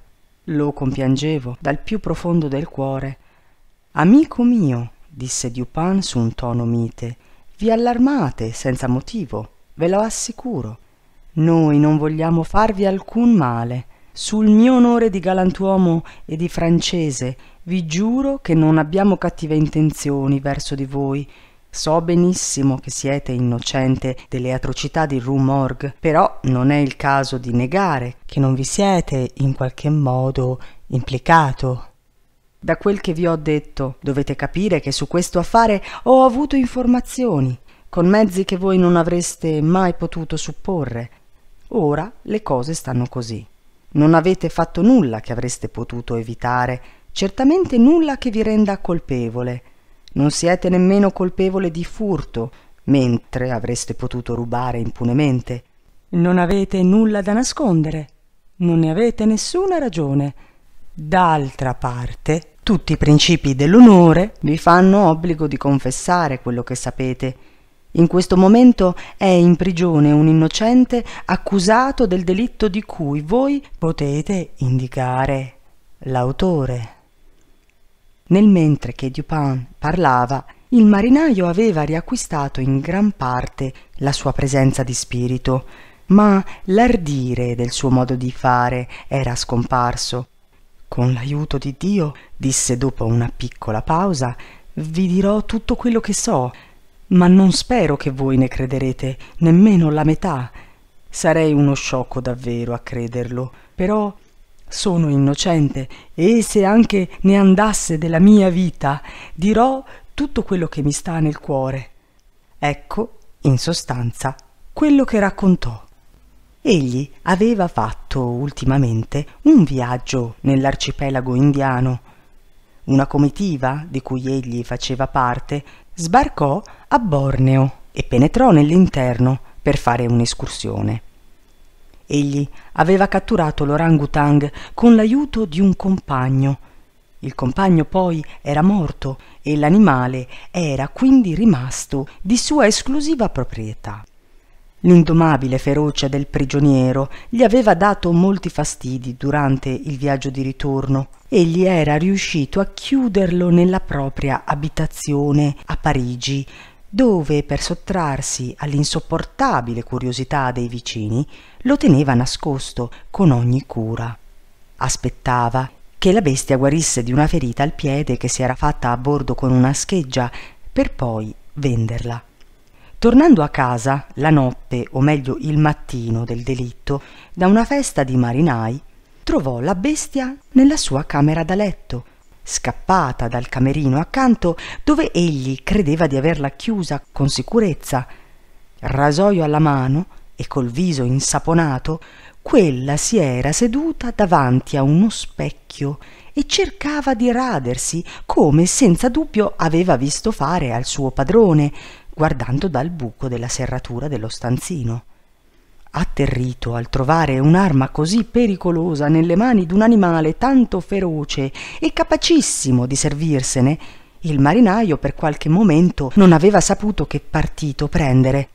Lo compiangevo dal più profondo del cuore. Amico mio, disse Dupin su un tono mite, vi allarmate senza motivo, ve lo assicuro. Noi non vogliamo farvi alcun male. Sul mio onore di galantuomo e di francese vi giuro che non abbiamo cattive intenzioni verso di voi, So benissimo che siete innocente delle atrocità di Rue Morgue, però non è il caso di negare che non vi siete in qualche modo implicato. Da quel che vi ho detto, dovete capire che su questo affare ho avuto informazioni, con mezzi che voi non avreste mai potuto supporre. Ora le cose stanno così. Non avete fatto nulla che avreste potuto evitare, certamente nulla che vi renda colpevole. Non siete nemmeno colpevole di furto, mentre avreste potuto rubare impunemente. Non avete nulla da nascondere. Non ne avete nessuna ragione. D'altra parte, tutti i principi dell'onore vi fanno obbligo di confessare quello che sapete. In questo momento è in prigione un innocente accusato del delitto di cui voi potete indicare l'autore. Nel mentre che Dupin parlava, il marinaio aveva riacquistato in gran parte la sua presenza di spirito, ma l'ardire del suo modo di fare era scomparso. Con l'aiuto di Dio, disse dopo una piccola pausa, vi dirò tutto quello che so, ma non spero che voi ne crederete nemmeno la metà. Sarei uno sciocco davvero a crederlo, però sono innocente e se anche ne andasse della mia vita, dirò tutto quello che mi sta nel cuore. Ecco, in sostanza, quello che raccontò. Egli aveva fatto ultimamente un viaggio nell'arcipelago indiano. Una comitiva, di cui egli faceva parte, sbarcò a Borneo e penetrò nell'interno per fare un'escursione. Egli aveva catturato l'orangutang con l'aiuto di un compagno. Il compagno poi era morto e l'animale era quindi rimasto di sua esclusiva proprietà. L'indomabile ferocia del prigioniero gli aveva dato molti fastidi durante il viaggio di ritorno. Egli era riuscito a chiuderlo nella propria abitazione a Parigi, dove, per sottrarsi all'insopportabile curiosità dei vicini, lo teneva nascosto con ogni cura. Aspettava che la bestia guarisse di una ferita al piede che si era fatta a bordo con una scheggia, per poi venderla. Tornando a casa, la notte, o meglio il mattino del delitto, da una festa di marinai, trovò la bestia nella sua camera da letto, scappata dal camerino accanto dove egli credeva di averla chiusa con sicurezza. Rasoio alla mano e col viso insaponato, quella si era seduta davanti a uno specchio e cercava di radersi come senza dubbio aveva visto fare al suo padrone, guardando dal buco della serratura dello stanzino. Atterrito al trovare un'arma così pericolosa nelle mani d'un animale tanto feroce e capacissimo di servirsene, il marinaio per qualche momento non aveva saputo che partito prendere.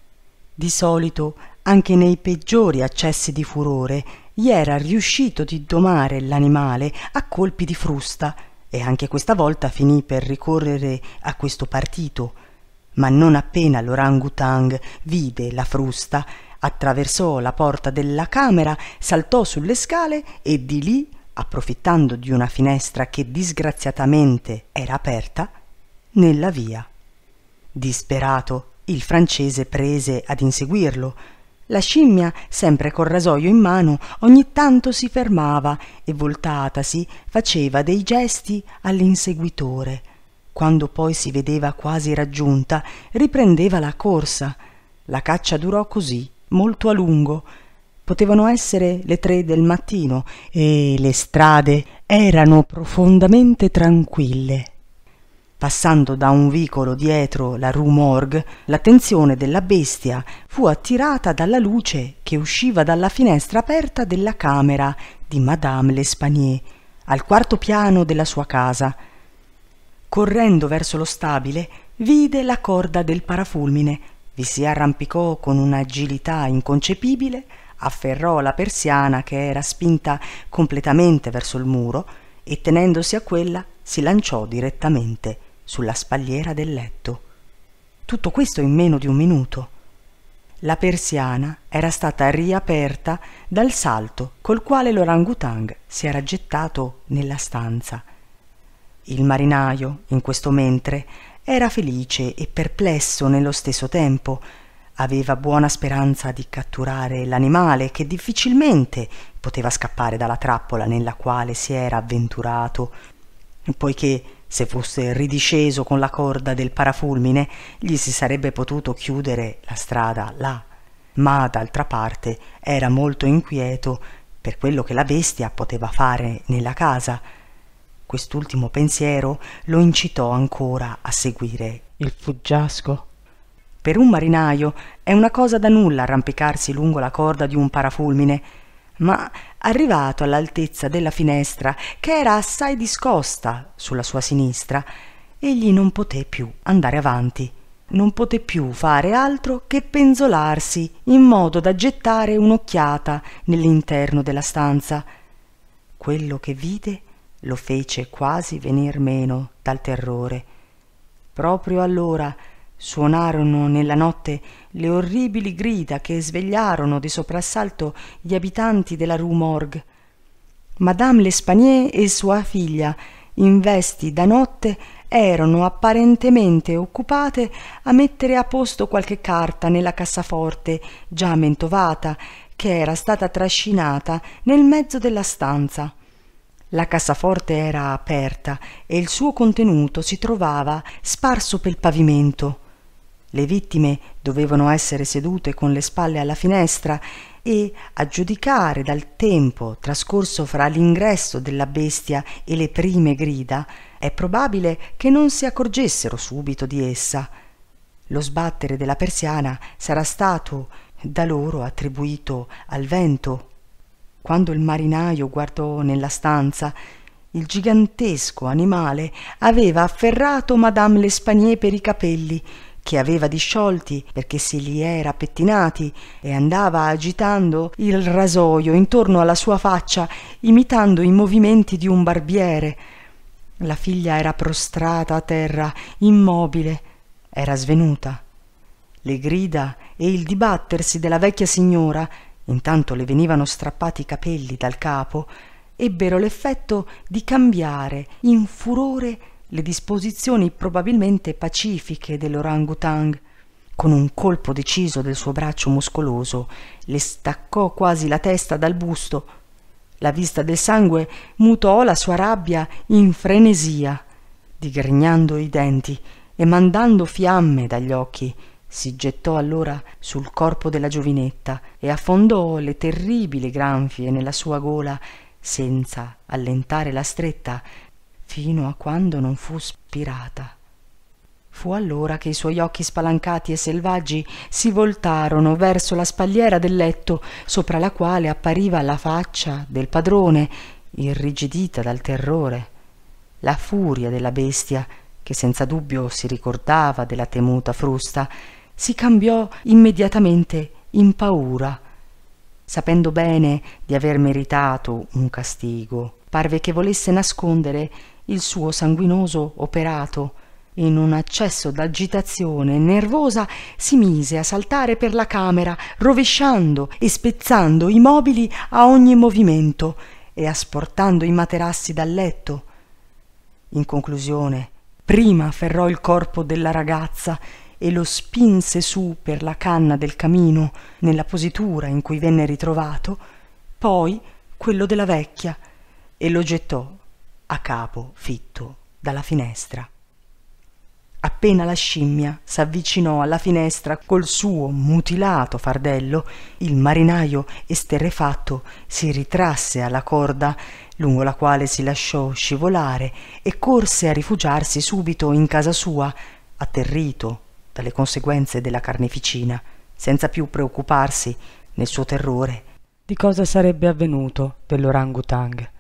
Di solito, anche nei peggiori accessi di furore, gli era riuscito di domare l'animale a colpi di frusta, e anche questa volta finì per ricorrere a questo partito. Ma non appena l'orangutang vide la frusta, attraversò la porta della camera, saltò sulle scale e di lì, approfittando di una finestra che disgraziatamente era aperta, nella via. Disperato, il francese prese ad inseguirlo. La scimmia, sempre col rasoio in mano, ogni tanto si fermava e voltatasi faceva dei gesti all'inseguitore. Quando poi si vedeva quasi raggiunta, riprendeva la corsa. La caccia durò così molto a lungo. Potevano essere le tre del mattino e le strade erano profondamente tranquille. Passando da un vicolo dietro la Rue Morgue, l'attenzione della bestia fu attirata dalla luce che usciva dalla finestra aperta della camera di Madame L'Espanier, al quarto piano della sua casa. Correndo verso lo stabile, vide la corda del parafulmine vi si arrampicò con un'agilità inconcepibile, afferrò la persiana che era spinta completamente verso il muro e tenendosi a quella si lanciò direttamente sulla spalliera del letto. Tutto questo in meno di un minuto. La persiana era stata riaperta dal salto col quale l'orangutang si era gettato nella stanza. Il marinaio, in questo mentre, era felice e perplesso nello stesso tempo. Aveva buona speranza di catturare l'animale che difficilmente poteva scappare dalla trappola nella quale si era avventurato, poiché se fosse ridisceso con la corda del parafulmine gli si sarebbe potuto chiudere la strada là. Ma d'altra parte era molto inquieto per quello che la bestia poteva fare nella casa Quest'ultimo pensiero lo incitò ancora a seguire il fuggiasco. Per un marinaio è una cosa da nulla arrampicarsi lungo la corda di un parafulmine, ma arrivato all'altezza della finestra, che era assai discosta sulla sua sinistra, egli non poté più andare avanti, non poté più fare altro che penzolarsi in modo da gettare un'occhiata nell'interno della stanza. Quello che vide lo fece quasi venir meno dal terrore. Proprio allora suonarono nella notte le orribili grida che svegliarono di soprassalto gli abitanti della Rue Morgue. Madame L'Espanier e sua figlia, in vesti da notte, erano apparentemente occupate a mettere a posto qualche carta nella cassaforte già mentovata che era stata trascinata nel mezzo della stanza. La cassaforte era aperta e il suo contenuto si trovava sparso pel pavimento. Le vittime dovevano essere sedute con le spalle alla finestra e, a giudicare dal tempo trascorso fra l'ingresso della bestia e le prime grida, è probabile che non si accorgessero subito di essa. Lo sbattere della persiana sarà stato da loro attribuito al vento quando il marinaio guardò nella stanza, il gigantesco animale aveva afferrato Madame Lespanier per i capelli, che aveva disciolti perché se li era pettinati e andava agitando il rasoio intorno alla sua faccia, imitando i movimenti di un barbiere. La figlia era prostrata a terra, immobile, era svenuta. Le grida e il dibattersi della vecchia signora intanto le venivano strappati i capelli dal capo, ebbero l'effetto di cambiare in furore le disposizioni probabilmente pacifiche dell'orangutang. Con un colpo deciso del suo braccio muscoloso le staccò quasi la testa dal busto. La vista del sangue mutò la sua rabbia in frenesia, digrignando i denti e mandando fiamme dagli occhi si gettò allora sul corpo della giovinetta e affondò le terribili granfie nella sua gola senza allentare la stretta fino a quando non fu spirata. Fu allora che i suoi occhi spalancati e selvaggi si voltarono verso la spalliera del letto, sopra la quale appariva la faccia del padrone, irrigidita dal terrore. La furia della bestia, che senza dubbio si ricordava della temuta frusta, si cambiò immediatamente in paura. Sapendo bene di aver meritato un castigo, parve che volesse nascondere il suo sanguinoso operato. In un accesso d'agitazione nervosa si mise a saltare per la camera, rovesciando e spezzando i mobili a ogni movimento e asportando i materassi dal letto. In conclusione, prima afferrò il corpo della ragazza e lo spinse su per la canna del camino nella positura in cui venne ritrovato, poi quello della vecchia e lo gettò a capo fitto dalla finestra. Appena la scimmia s'avvicinò alla finestra col suo mutilato fardello, il marinaio esterrefatto si ritrasse alla corda lungo la quale si lasciò scivolare e corse a rifugiarsi subito in casa sua, atterrito dalle conseguenze della carneficina, senza più preoccuparsi, nel suo terrore, di cosa sarebbe avvenuto dell'orangutang.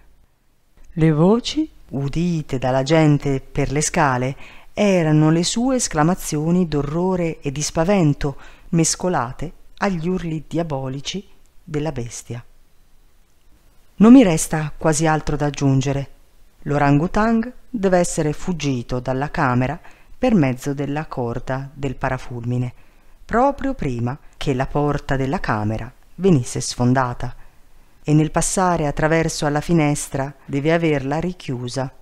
Le voci, udite dalla gente per le scale, erano le sue esclamazioni d'orrore e di spavento mescolate agli urli diabolici della bestia. Non mi resta quasi altro da aggiungere. L'orangutang deve essere fuggito dalla camera per mezzo della corda del parafulmine, proprio prima che la porta della camera venisse sfondata e nel passare attraverso alla finestra deve averla richiusa.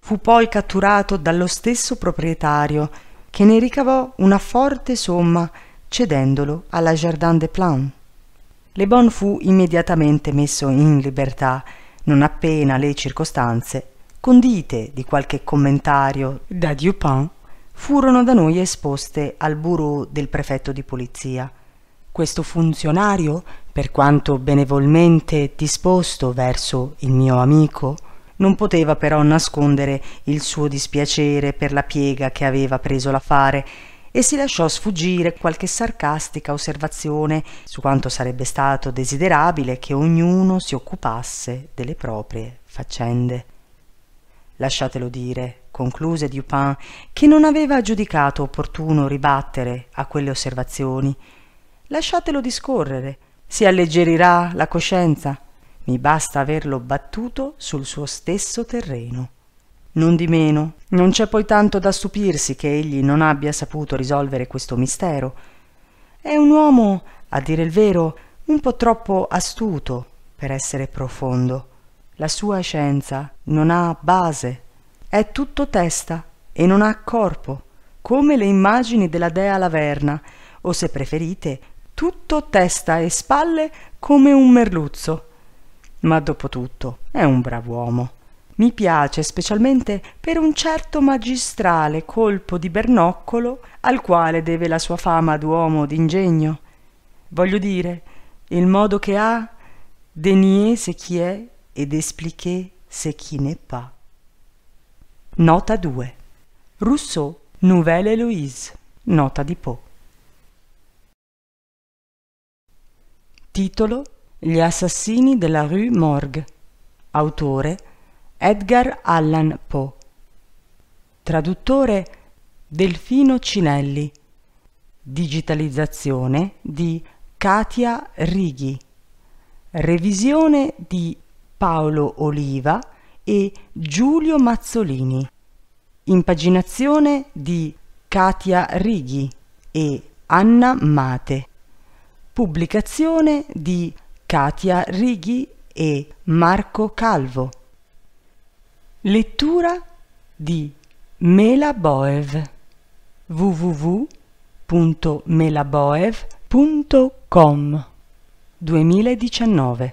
Fu poi catturato dallo stesso proprietario che ne ricavò una forte somma cedendolo alla Jardin des Plans. Le Bon fu immediatamente messo in libertà non appena le circostanze condite di qualche commentario da Dupin, furono da noi esposte al bureau del prefetto di polizia. Questo funzionario, per quanto benevolmente disposto verso il mio amico, non poteva però nascondere il suo dispiacere per la piega che aveva preso l'affare e si lasciò sfuggire qualche sarcastica osservazione su quanto sarebbe stato desiderabile che ognuno si occupasse delle proprie faccende lasciatelo dire, concluse Dupin, che non aveva giudicato opportuno ribattere a quelle osservazioni. Lasciatelo discorrere, si alleggerirà la coscienza. Mi basta averlo battuto sul suo stesso terreno. Non di meno, non c'è poi tanto da stupirsi che egli non abbia saputo risolvere questo mistero. È un uomo, a dire il vero, un po' troppo astuto per essere profondo la sua scienza non ha base, è tutto testa e non ha corpo, come le immagini della dea Laverna, o se preferite, tutto testa e spalle come un merluzzo. Ma dopo tutto è un brav'uomo. Mi piace specialmente per un certo magistrale colpo di bernoccolo al quale deve la sua fama d'uomo d'ingegno. Voglio dire, il modo che ha, dénier ce qui et d'expliquer ce qui n'est pas. Nota 2. Rousseau, Nouvelle Héloïse. Nota di Poe. Titolo Gli assassini della rue Morgue. Autore Edgar Allan Poe. Traduttore Delfino Cinelli. Digitalizzazione di Katia Righi. Revisione di Paolo Oliva e Giulio Mazzolini. Impaginazione di Katia Righi e Anna Mate. Pubblicazione di Katia Righi e Marco Calvo. Lettura di Mela Boev www.melaboev.com 2019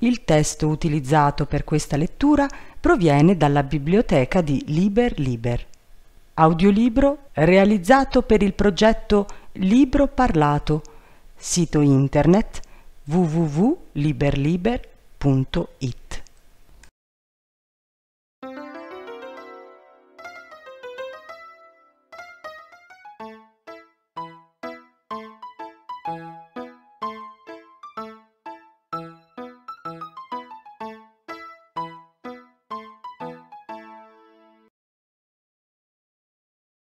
il testo utilizzato per questa lettura proviene dalla biblioteca di Liber Liber. Audiolibro realizzato per il progetto Libro Parlato, sito internet www.liberliber.it.